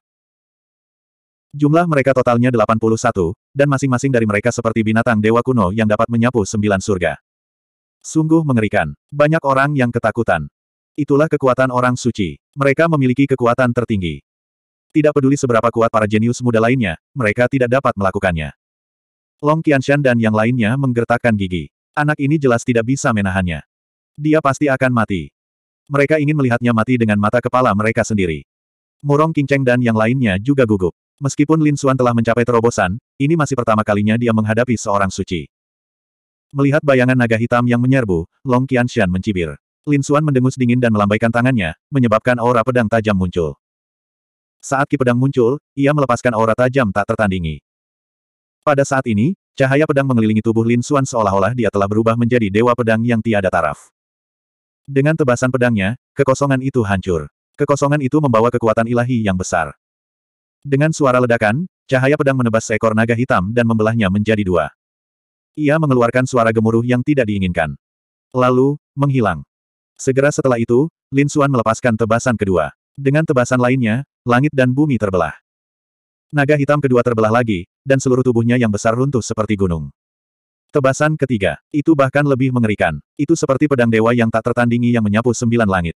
Jumlah mereka totalnya 81, dan masing-masing dari mereka seperti binatang dewa kuno yang dapat menyapu sembilan surga. Sungguh mengerikan. Banyak orang yang ketakutan. Itulah kekuatan orang suci. Mereka memiliki kekuatan tertinggi. Tidak peduli seberapa kuat para jenius muda lainnya, mereka tidak dapat melakukannya. Long Qianshan dan yang lainnya menggertakkan gigi. Anak ini jelas tidak bisa menahannya. Dia pasti akan mati. Mereka ingin melihatnya mati dengan mata kepala mereka sendiri. Murong Qingcheng dan yang lainnya juga gugup. Meskipun Lin Xuan telah mencapai terobosan, ini masih pertama kalinya dia menghadapi seorang suci. Melihat bayangan naga hitam yang menyerbu, Long Qianshan mencibir. Lin Xuan mendengus dingin dan melambaikan tangannya, menyebabkan aura pedang tajam muncul. Saat Ki Pedang muncul, ia melepaskan aura tajam tak tertandingi. Pada saat ini, cahaya pedang mengelilingi tubuh Lin Xuan seolah-olah dia telah berubah menjadi dewa pedang yang tiada taraf. Dengan tebasan pedangnya, kekosongan itu hancur. Kekosongan itu membawa kekuatan ilahi yang besar. Dengan suara ledakan, cahaya pedang menebas seekor naga hitam dan membelahnya menjadi dua. Ia mengeluarkan suara gemuruh yang tidak diinginkan. Lalu, menghilang. Segera setelah itu, Lin Xuan melepaskan tebasan kedua. Dengan tebasan lainnya, langit dan bumi terbelah. Naga hitam kedua terbelah lagi, dan seluruh tubuhnya yang besar runtuh seperti gunung. Tebasan ketiga, itu bahkan lebih mengerikan. Itu seperti pedang dewa yang tak tertandingi yang menyapu sembilan langit.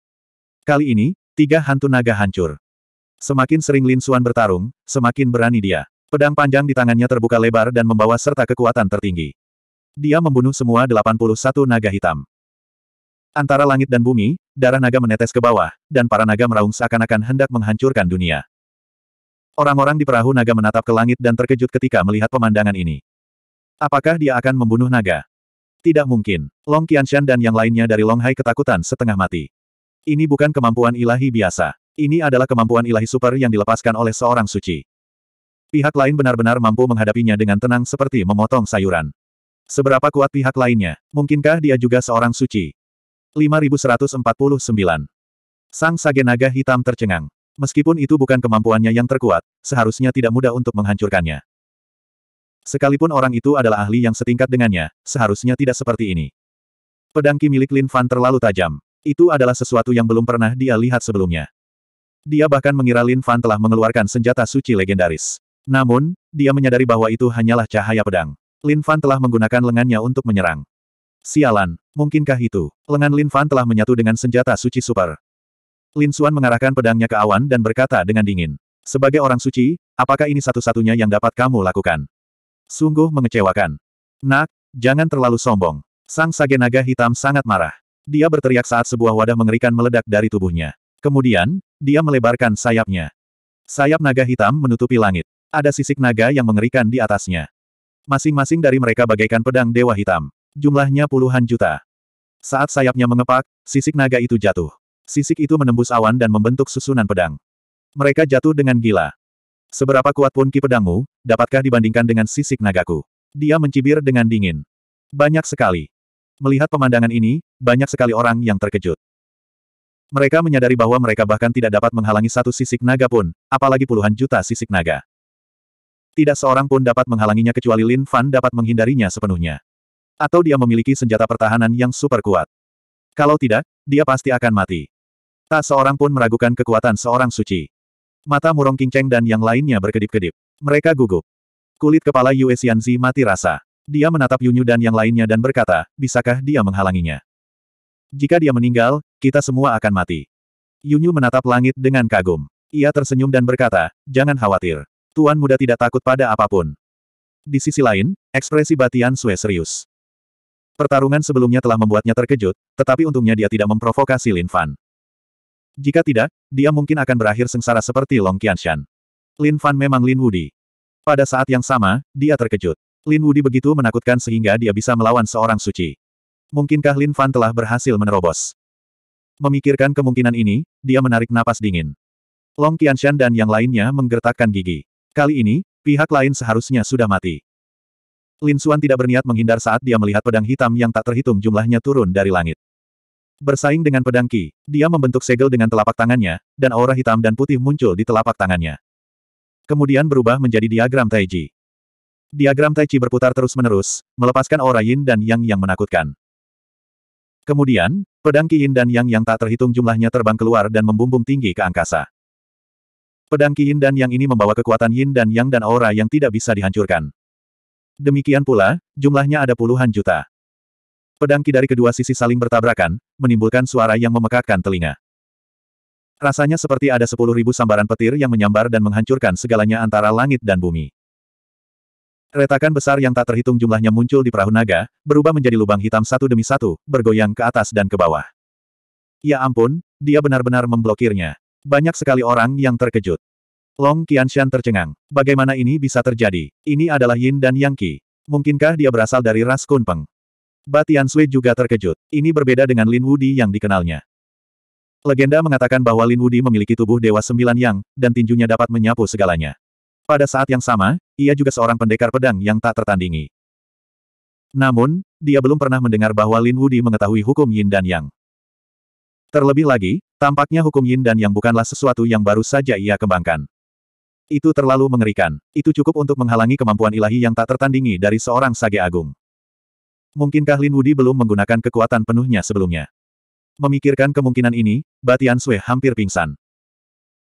Kali ini, tiga hantu naga hancur. Semakin sering Lin Xuan bertarung, semakin berani dia. Pedang panjang di tangannya terbuka lebar dan membawa serta kekuatan tertinggi. Dia membunuh semua 81 naga hitam. Antara langit dan bumi, darah naga menetes ke bawah, dan para naga meraung seakan-akan hendak menghancurkan dunia. Orang-orang di perahu naga menatap ke langit dan terkejut ketika melihat pemandangan ini. Apakah dia akan membunuh naga? Tidak mungkin. Long Qianshan dan yang lainnya dari Longhai ketakutan setengah mati. Ini bukan kemampuan ilahi biasa. Ini adalah kemampuan ilahi super yang dilepaskan oleh seorang suci. Pihak lain benar-benar mampu menghadapinya dengan tenang seperti memotong sayuran. Seberapa kuat pihak lainnya? Mungkinkah dia juga seorang suci? 5149. Sang Sage Naga hitam tercengang. Meskipun itu bukan kemampuannya yang terkuat, seharusnya tidak mudah untuk menghancurkannya. Sekalipun orang itu adalah ahli yang setingkat dengannya, seharusnya tidak seperti ini. Pedang Ki milik Lin Fan terlalu tajam. Itu adalah sesuatu yang belum pernah dia lihat sebelumnya. Dia bahkan mengira Lin Fan telah mengeluarkan senjata suci legendaris. Namun, dia menyadari bahwa itu hanyalah cahaya pedang. Lin Fan telah menggunakan lengannya untuk menyerang. Sialan, mungkinkah itu? Lengan Lin Fan telah menyatu dengan senjata suci super. Lin Xuan mengarahkan pedangnya ke awan dan berkata dengan dingin. Sebagai orang suci, apakah ini satu-satunya yang dapat kamu lakukan? Sungguh mengecewakan. Nak, jangan terlalu sombong. Sang Sage Naga hitam sangat marah. Dia berteriak saat sebuah wadah mengerikan meledak dari tubuhnya. Kemudian, dia melebarkan sayapnya. Sayap naga hitam menutupi langit. Ada sisik naga yang mengerikan di atasnya. Masing-masing dari mereka bagaikan pedang dewa hitam. Jumlahnya puluhan juta. Saat sayapnya mengepak, sisik naga itu jatuh. Sisik itu menembus awan dan membentuk susunan pedang. Mereka jatuh dengan gila. Seberapa kuat pun ki pedangmu, dapatkah dibandingkan dengan sisik nagaku? Dia mencibir dengan dingin. Banyak sekali. Melihat pemandangan ini, banyak sekali orang yang terkejut. Mereka menyadari bahwa mereka bahkan tidak dapat menghalangi satu sisik naga pun, apalagi puluhan juta sisik naga. Tidak seorang pun dapat menghalanginya kecuali Lin Fan dapat menghindarinya sepenuhnya atau dia memiliki senjata pertahanan yang super kuat. Kalau tidak, dia pasti akan mati. Tak seorang pun meragukan kekuatan seorang suci. Mata murong Qingcheng dan yang lainnya berkedip-kedip. Mereka gugup. Kulit kepala Yue Xianzi mati rasa. Dia menatap Yunyu dan yang lainnya dan berkata, bisakah dia menghalanginya? Jika dia meninggal, kita semua akan mati. Yunyu menatap langit dengan kagum. Ia tersenyum dan berkata, jangan khawatir. Tuan muda tidak takut pada apapun. Di sisi lain, ekspresi Batian Sue serius. Pertarungan sebelumnya telah membuatnya terkejut, tetapi untungnya dia tidak memprovokasi Lin Fan. Jika tidak, dia mungkin akan berakhir sengsara seperti Long Qianshan. Lin Fan memang Lin Wudi. Pada saat yang sama, dia terkejut. Lin Wudi begitu menakutkan sehingga dia bisa melawan seorang suci. Mungkinkah Lin Fan telah berhasil menerobos? Memikirkan kemungkinan ini, dia menarik napas dingin. Long Qianshan dan yang lainnya menggertakkan gigi. Kali ini, pihak lain seharusnya sudah mati. Lin Suan tidak berniat menghindar saat dia melihat pedang hitam yang tak terhitung jumlahnya turun dari langit. Bersaing dengan pedang Qi, dia membentuk segel dengan telapak tangannya, dan aura hitam dan putih muncul di telapak tangannya. Kemudian berubah menjadi diagram Taiji. Diagram Taiji berputar terus-menerus, melepaskan aura yin dan yang yang menakutkan. Kemudian, pedang Qi yin dan yang yang tak terhitung jumlahnya terbang keluar dan membumbung tinggi ke angkasa. Pedang Qi yin dan yang ini membawa kekuatan yin dan yang dan aura yang tidak bisa dihancurkan. Demikian pula, jumlahnya ada puluhan juta. Pedangki dari kedua sisi saling bertabrakan, menimbulkan suara yang memekakkan telinga. Rasanya seperti ada sepuluh ribu sambaran petir yang menyambar dan menghancurkan segalanya antara langit dan bumi. Retakan besar yang tak terhitung jumlahnya muncul di perahu naga, berubah menjadi lubang hitam satu demi satu, bergoyang ke atas dan ke bawah. Ya ampun, dia benar-benar memblokirnya. Banyak sekali orang yang terkejut. Long Qianshan tercengang. Bagaimana ini bisa terjadi? Ini adalah Yin dan Yang Qi. Mungkinkah dia berasal dari ras Kunpeng? Batian Sui juga terkejut. Ini berbeda dengan Lin Wudi yang dikenalnya. Legenda mengatakan bahwa Lin Wudi memiliki tubuh Dewa Sembilan Yang, dan tinjunya dapat menyapu segalanya. Pada saat yang sama, ia juga seorang pendekar pedang yang tak tertandingi. Namun, dia belum pernah mendengar bahwa Lin Wudi mengetahui hukum Yin dan Yang. Terlebih lagi, tampaknya hukum Yin dan Yang bukanlah sesuatu yang baru saja ia kembangkan. Itu terlalu mengerikan. Itu cukup untuk menghalangi kemampuan ilahi yang tak tertandingi dari seorang sage agung. Mungkinkah Lin Wudi belum menggunakan kekuatan penuhnya sebelumnya? Memikirkan kemungkinan ini, Batian Sui hampir pingsan.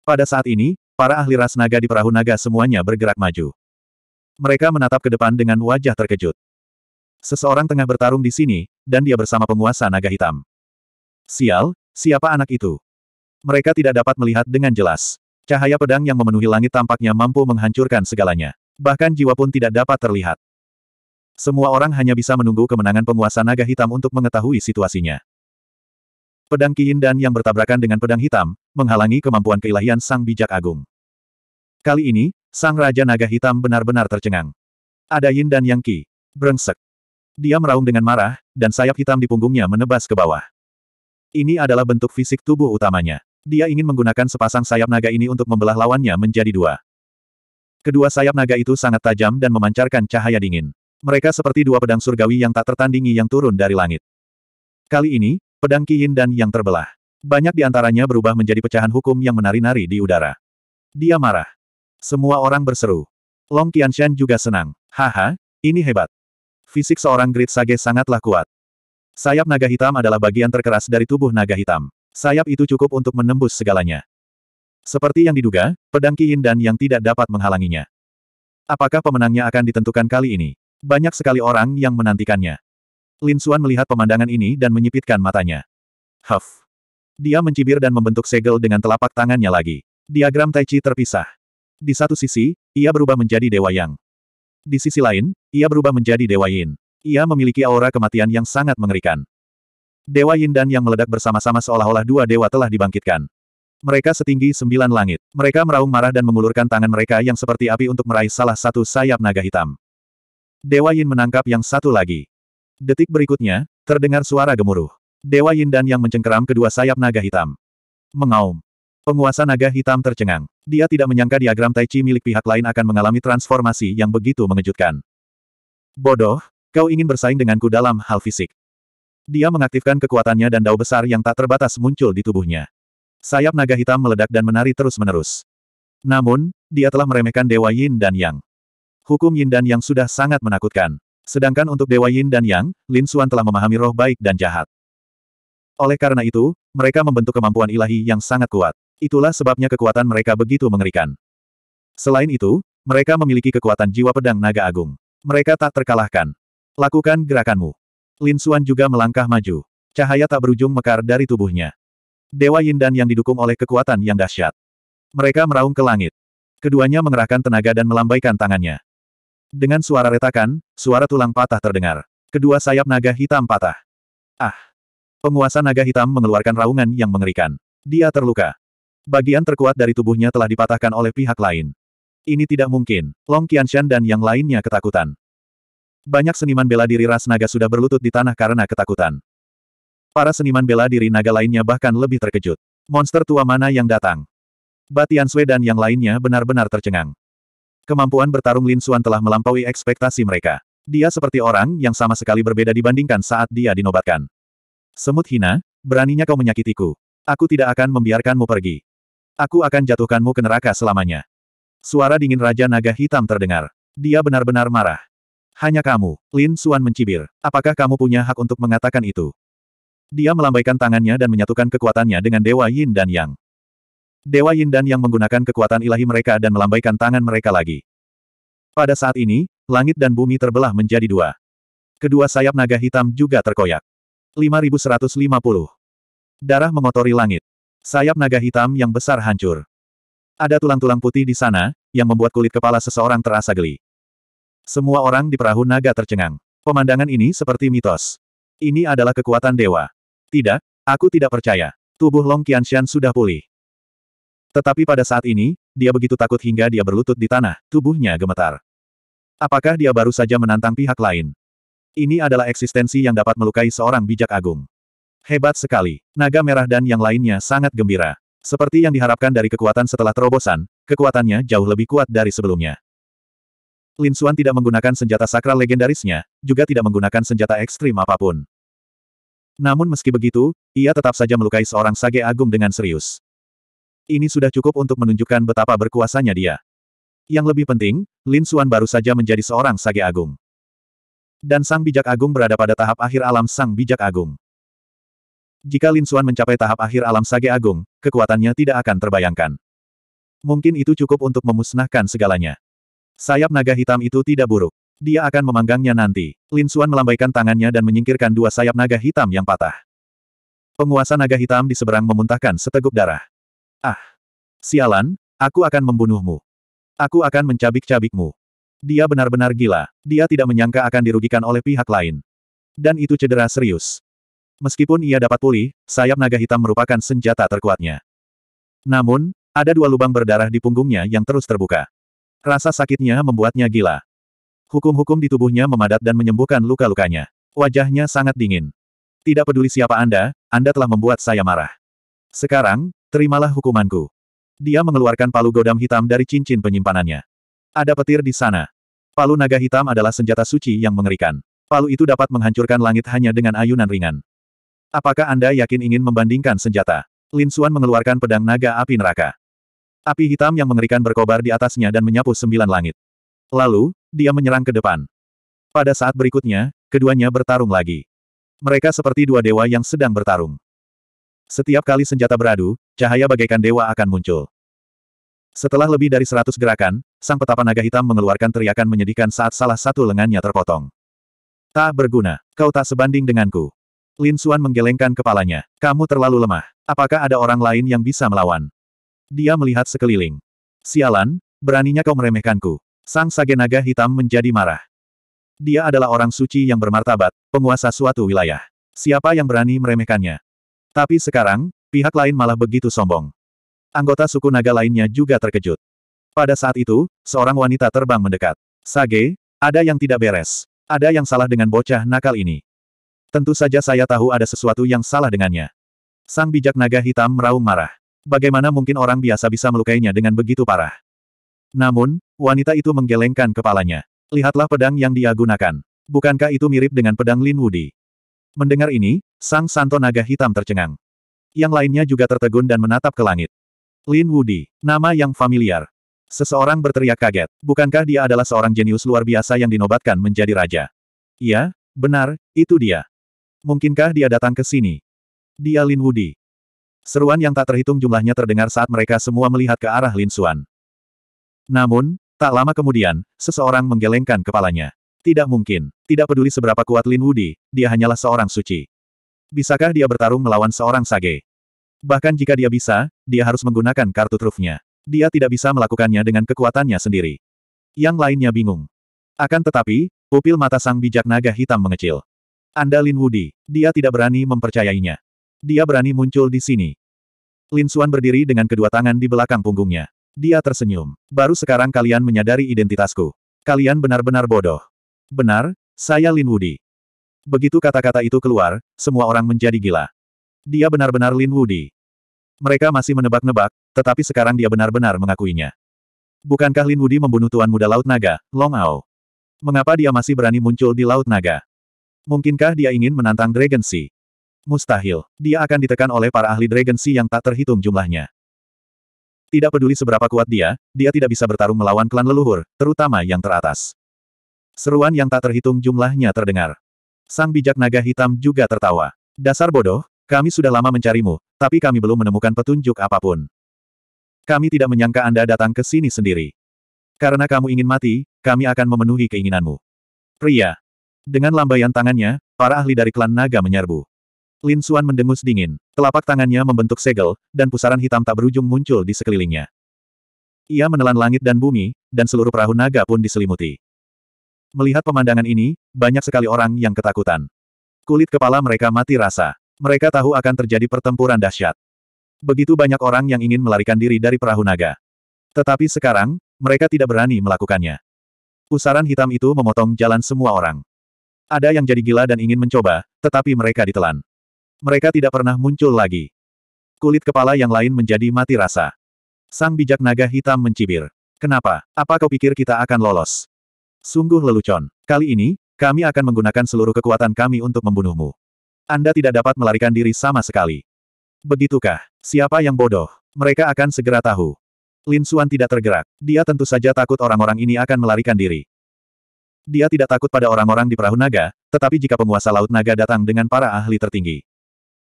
Pada saat ini, para ahli ras naga di perahu naga semuanya bergerak maju. Mereka menatap ke depan dengan wajah terkejut. Seseorang tengah bertarung di sini, dan dia bersama penguasa naga hitam. Sial, siapa anak itu? Mereka tidak dapat melihat dengan jelas. Cahaya pedang yang memenuhi langit tampaknya mampu menghancurkan segalanya. Bahkan jiwa pun tidak dapat terlihat. Semua orang hanya bisa menunggu kemenangan penguasa naga hitam untuk mengetahui situasinya. Pedang Kiin dan yang bertabrakan dengan pedang hitam, menghalangi kemampuan keilahian Sang Bijak Agung. Kali ini, Sang Raja Naga Hitam benar-benar tercengang. Ada Yin dan Yang Ki, Brengsek. Dia meraung dengan marah, dan sayap hitam di punggungnya menebas ke bawah. Ini adalah bentuk fisik tubuh utamanya. Dia ingin menggunakan sepasang sayap naga ini untuk membelah lawannya menjadi dua. Kedua sayap naga itu sangat tajam dan memancarkan cahaya dingin. Mereka seperti dua pedang surgawi yang tak tertandingi yang turun dari langit. Kali ini, pedang Ki dan yang terbelah. Banyak di antaranya berubah menjadi pecahan hukum yang menari-nari di udara. Dia marah. Semua orang berseru. Long Qianshan juga senang. Haha, ini hebat. Fisik seorang Great Sage sangatlah kuat. Sayap naga hitam adalah bagian terkeras dari tubuh naga hitam. Sayap itu cukup untuk menembus segalanya. Seperti yang diduga, pedang Kiin dan yang tidak dapat menghalanginya. Apakah pemenangnya akan ditentukan kali ini? Banyak sekali orang yang menantikannya. Lin Xuan melihat pemandangan ini dan menyipitkan matanya. Huff. Dia mencibir dan membentuk segel dengan telapak tangannya lagi. Diagram Tai Chi terpisah. Di satu sisi, ia berubah menjadi Dewa Yang. Di sisi lain, ia berubah menjadi Dewa Yin. Ia memiliki aura kematian yang sangat mengerikan. Dewa Yin dan Yang meledak bersama-sama seolah-olah dua dewa telah dibangkitkan. Mereka setinggi sembilan langit. Mereka meraung marah dan mengulurkan tangan mereka yang seperti api untuk meraih salah satu sayap naga hitam. Dewa Yin menangkap yang satu lagi. Detik berikutnya, terdengar suara gemuruh. Dewa Yin dan Yang mencengkeram kedua sayap naga hitam. Mengaum. Penguasa naga hitam tercengang. Dia tidak menyangka diagram Tai Chi milik pihak lain akan mengalami transformasi yang begitu mengejutkan. Bodoh, kau ingin bersaing denganku dalam hal fisik. Dia mengaktifkan kekuatannya dan dao besar yang tak terbatas muncul di tubuhnya. Sayap naga hitam meledak dan menari terus-menerus. Namun, dia telah meremehkan Dewa Yin dan Yang. Hukum Yin dan Yang sudah sangat menakutkan. Sedangkan untuk Dewa Yin dan Yang, Lin Xuan telah memahami roh baik dan jahat. Oleh karena itu, mereka membentuk kemampuan ilahi yang sangat kuat. Itulah sebabnya kekuatan mereka begitu mengerikan. Selain itu, mereka memiliki kekuatan jiwa pedang naga agung. Mereka tak terkalahkan. Lakukan gerakanmu. Lin Xuan juga melangkah maju. Cahaya tak berujung mekar dari tubuhnya. Dewa Yin dan yang didukung oleh kekuatan yang dahsyat. Mereka meraung ke langit. Keduanya mengerahkan tenaga dan melambaikan tangannya. Dengan suara retakan, suara tulang patah terdengar. Kedua sayap naga hitam patah. Ah! Penguasa naga hitam mengeluarkan raungan yang mengerikan. Dia terluka. Bagian terkuat dari tubuhnya telah dipatahkan oleh pihak lain. Ini tidak mungkin. Long Qianshan dan yang lainnya ketakutan. Banyak seniman bela diri ras naga sudah berlutut di tanah karena ketakutan. Para seniman bela diri naga lainnya bahkan lebih terkejut. Monster tua mana yang datang? Batian Sui dan yang lainnya benar-benar tercengang. Kemampuan bertarung Lin Xuan telah melampaui ekspektasi mereka. Dia seperti orang yang sama sekali berbeda dibandingkan saat dia dinobatkan. Semut hina, beraninya kau menyakitiku. Aku tidak akan membiarkanmu pergi. Aku akan jatuhkanmu ke neraka selamanya. Suara dingin Raja Naga Hitam terdengar. Dia benar-benar marah. Hanya kamu, Lin Suan mencibir. Apakah kamu punya hak untuk mengatakan itu? Dia melambaikan tangannya dan menyatukan kekuatannya dengan Dewa Yin dan Yang. Dewa Yin dan Yang menggunakan kekuatan ilahi mereka dan melambaikan tangan mereka lagi. Pada saat ini, langit dan bumi terbelah menjadi dua. Kedua sayap naga hitam juga terkoyak. 5150. Darah mengotori langit. Sayap naga hitam yang besar hancur. Ada tulang-tulang putih di sana, yang membuat kulit kepala seseorang terasa geli. Semua orang di perahu naga tercengang. Pemandangan ini seperti mitos. Ini adalah kekuatan dewa. Tidak, aku tidak percaya. Tubuh Long Qianxian sudah pulih. Tetapi pada saat ini, dia begitu takut hingga dia berlutut di tanah, tubuhnya gemetar. Apakah dia baru saja menantang pihak lain? Ini adalah eksistensi yang dapat melukai seorang bijak agung. Hebat sekali. Naga merah dan yang lainnya sangat gembira. Seperti yang diharapkan dari kekuatan setelah terobosan, kekuatannya jauh lebih kuat dari sebelumnya. Lin Suan tidak menggunakan senjata sakral legendarisnya, juga tidak menggunakan senjata ekstrim apapun. Namun meski begitu, ia tetap saja melukai seorang sage agung dengan serius. Ini sudah cukup untuk menunjukkan betapa berkuasanya dia. Yang lebih penting, Lin Suan baru saja menjadi seorang sage agung. Dan sang bijak agung berada pada tahap akhir alam sang bijak agung. Jika Lin Suan mencapai tahap akhir alam sage agung, kekuatannya tidak akan terbayangkan. Mungkin itu cukup untuk memusnahkan segalanya. Sayap naga hitam itu tidak buruk. Dia akan memanggangnya nanti. Lin Suan melambaikan tangannya dan menyingkirkan dua sayap naga hitam yang patah. Penguasa naga hitam di seberang memuntahkan seteguk darah. Ah! Sialan, aku akan membunuhmu. Aku akan mencabik-cabikmu. Dia benar-benar gila. Dia tidak menyangka akan dirugikan oleh pihak lain. Dan itu cedera serius. Meskipun ia dapat pulih, sayap naga hitam merupakan senjata terkuatnya. Namun, ada dua lubang berdarah di punggungnya yang terus terbuka. Rasa sakitnya membuatnya gila. Hukum-hukum di tubuhnya memadat dan menyembuhkan luka-lukanya. Wajahnya sangat dingin. Tidak peduli siapa Anda, Anda telah membuat saya marah. Sekarang, terimalah hukumanku. Dia mengeluarkan palu godam hitam dari cincin penyimpanannya. Ada petir di sana. Palu naga hitam adalah senjata suci yang mengerikan. Palu itu dapat menghancurkan langit hanya dengan ayunan ringan. Apakah Anda yakin ingin membandingkan senjata? Lin Suan mengeluarkan pedang naga api neraka. Api hitam yang mengerikan berkobar di atasnya dan menyapu sembilan langit. Lalu, dia menyerang ke depan. Pada saat berikutnya, keduanya bertarung lagi. Mereka seperti dua dewa yang sedang bertarung. Setiap kali senjata beradu, cahaya bagaikan dewa akan muncul. Setelah lebih dari seratus gerakan, sang petapa naga hitam mengeluarkan teriakan menyedihkan saat salah satu lengannya terpotong. Tak berguna, kau tak sebanding denganku. Lin Xuan menggelengkan kepalanya. Kamu terlalu lemah. Apakah ada orang lain yang bisa melawan? Dia melihat sekeliling. Sialan, beraninya kau meremehkanku. Sang Sage Naga hitam menjadi marah. Dia adalah orang suci yang bermartabat, penguasa suatu wilayah. Siapa yang berani meremehkannya? Tapi sekarang, pihak lain malah begitu sombong. Anggota suku naga lainnya juga terkejut. Pada saat itu, seorang wanita terbang mendekat. Sage, ada yang tidak beres. Ada yang salah dengan bocah nakal ini. Tentu saja saya tahu ada sesuatu yang salah dengannya. Sang bijak naga hitam meraung marah. Bagaimana mungkin orang biasa bisa melukainya dengan begitu parah? Namun, wanita itu menggelengkan kepalanya. Lihatlah pedang yang dia gunakan. Bukankah itu mirip dengan pedang Lin Wudi? Mendengar ini, sang santo naga hitam tercengang. Yang lainnya juga tertegun dan menatap ke langit. Lin Wudi, nama yang familiar. Seseorang berteriak kaget. Bukankah dia adalah seorang jenius luar biasa yang dinobatkan menjadi raja? Iya, benar, itu dia. Mungkinkah dia datang ke sini? Dia Lin Wudi, Seruan yang tak terhitung jumlahnya terdengar saat mereka semua melihat ke arah Lin Xuan. Namun, tak lama kemudian, seseorang menggelengkan kepalanya. Tidak mungkin. Tidak peduli seberapa kuat Lin Wudi, dia hanyalah seorang suci. Bisakah dia bertarung melawan seorang sage? Bahkan jika dia bisa, dia harus menggunakan kartu trufnya. Dia tidak bisa melakukannya dengan kekuatannya sendiri. Yang lainnya bingung. Akan tetapi, pupil mata sang bijak naga hitam mengecil. Anda Lin Wudi, dia tidak berani mempercayainya. Dia berani muncul di sini. Lin Xuan berdiri dengan kedua tangan di belakang punggungnya. Dia tersenyum. Baru sekarang kalian menyadari identitasku. Kalian benar-benar bodoh. Benar, saya Lin Wudi. Begitu kata-kata itu keluar, semua orang menjadi gila. Dia benar-benar Lin Wudi. Mereka masih menebak-nebak, tetapi sekarang dia benar-benar mengakuinya. Bukankah Lin Wudi membunuh Tuan Muda Laut Naga, Long Ao? Mengapa dia masih berani muncul di Laut Naga? Mungkinkah dia ingin menantang Dragon Sea? Mustahil. Dia akan ditekan oleh para ahli Dragon Sea yang tak terhitung jumlahnya. Tidak peduli seberapa kuat dia, dia tidak bisa bertarung melawan klan leluhur, terutama yang teratas. Seruan yang tak terhitung jumlahnya terdengar. Sang bijak naga hitam juga tertawa. Dasar bodoh, kami sudah lama mencarimu, tapi kami belum menemukan petunjuk apapun. Kami tidak menyangka Anda datang ke sini sendiri. Karena kamu ingin mati, kami akan memenuhi keinginanmu. Pria. Dengan lambaian tangannya, para ahli dari klan naga menyerbu. Lin Suan mendengus dingin. Telapak tangannya membentuk segel, dan pusaran hitam tak berujung muncul di sekelilingnya. Ia menelan langit dan bumi, dan seluruh perahu naga pun diselimuti. Melihat pemandangan ini, banyak sekali orang yang ketakutan. Kulit kepala mereka mati rasa. Mereka tahu akan terjadi pertempuran dahsyat. Begitu banyak orang yang ingin melarikan diri dari perahu naga. Tetapi sekarang, mereka tidak berani melakukannya. Pusaran hitam itu memotong jalan semua orang. Ada yang jadi gila dan ingin mencoba, tetapi mereka ditelan. Mereka tidak pernah muncul lagi. Kulit kepala yang lain menjadi mati rasa. Sang bijak naga hitam mencibir. Kenapa? Apa kau pikir kita akan lolos? Sungguh lelucon. Kali ini, kami akan menggunakan seluruh kekuatan kami untuk membunuhmu. Anda tidak dapat melarikan diri sama sekali. Begitukah? Siapa yang bodoh? Mereka akan segera tahu. Lin Xuan tidak tergerak. Dia tentu saja takut orang-orang ini akan melarikan diri. Dia tidak takut pada orang-orang di perahu naga, tetapi jika penguasa laut naga datang dengan para ahli tertinggi,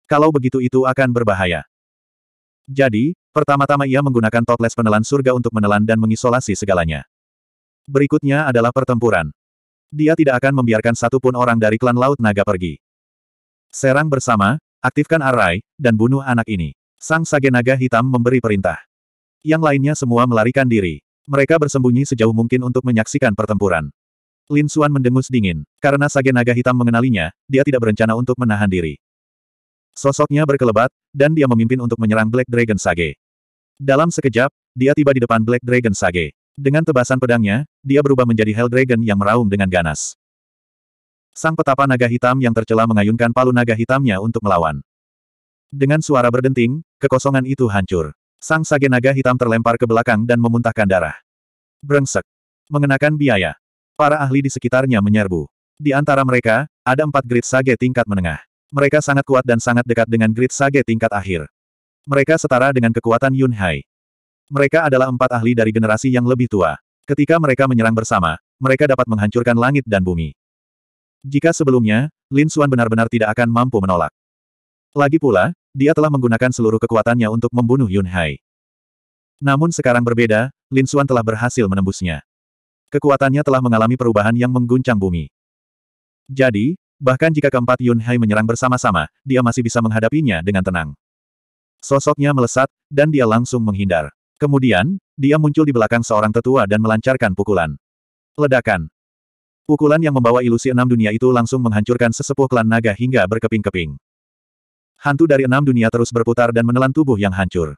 kalau begitu itu akan berbahaya. Jadi, pertama-tama ia menggunakan totles penelan surga untuk menelan dan mengisolasi segalanya. Berikutnya adalah pertempuran. Dia tidak akan membiarkan satupun orang dari klan Laut Naga pergi. Serang bersama, aktifkan arai, dan bunuh anak ini. Sang Sage Naga Hitam memberi perintah. Yang lainnya semua melarikan diri. Mereka bersembunyi sejauh mungkin untuk menyaksikan pertempuran. Lin Suan mendengus dingin. Karena Sage Naga Hitam mengenalinya, dia tidak berencana untuk menahan diri. Sosoknya berkelebat, dan dia memimpin untuk menyerang Black Dragon Sage. Dalam sekejap, dia tiba di depan Black Dragon Sage. Dengan tebasan pedangnya, dia berubah menjadi Hell Dragon yang meraung dengan ganas. Sang petapa naga hitam yang tercela mengayunkan palu naga hitamnya untuk melawan. Dengan suara berdenting, kekosongan itu hancur. Sang sage naga hitam terlempar ke belakang dan memuntahkan darah. Brengsek. Mengenakan biaya. Para ahli di sekitarnya menyerbu. Di antara mereka, ada empat grid sage tingkat menengah. Mereka sangat kuat dan sangat dekat dengan grid sage tingkat akhir. Mereka setara dengan kekuatan Yun Hai. Mereka adalah empat ahli dari generasi yang lebih tua. Ketika mereka menyerang bersama, mereka dapat menghancurkan langit dan bumi. Jika sebelumnya, Lin Xuan benar-benar tidak akan mampu menolak. Lagi pula, dia telah menggunakan seluruh kekuatannya untuk membunuh Yun Hai. Namun sekarang berbeda, Lin Xuan telah berhasil menembusnya. Kekuatannya telah mengalami perubahan yang mengguncang bumi. Jadi, Bahkan jika keempat Yun Hai menyerang bersama-sama, dia masih bisa menghadapinya dengan tenang. Sosoknya melesat, dan dia langsung menghindar. Kemudian, dia muncul di belakang seorang tetua dan melancarkan pukulan. Ledakan. Pukulan yang membawa ilusi enam dunia itu langsung menghancurkan sesepuh klan naga hingga berkeping-keping. Hantu dari enam dunia terus berputar dan menelan tubuh yang hancur.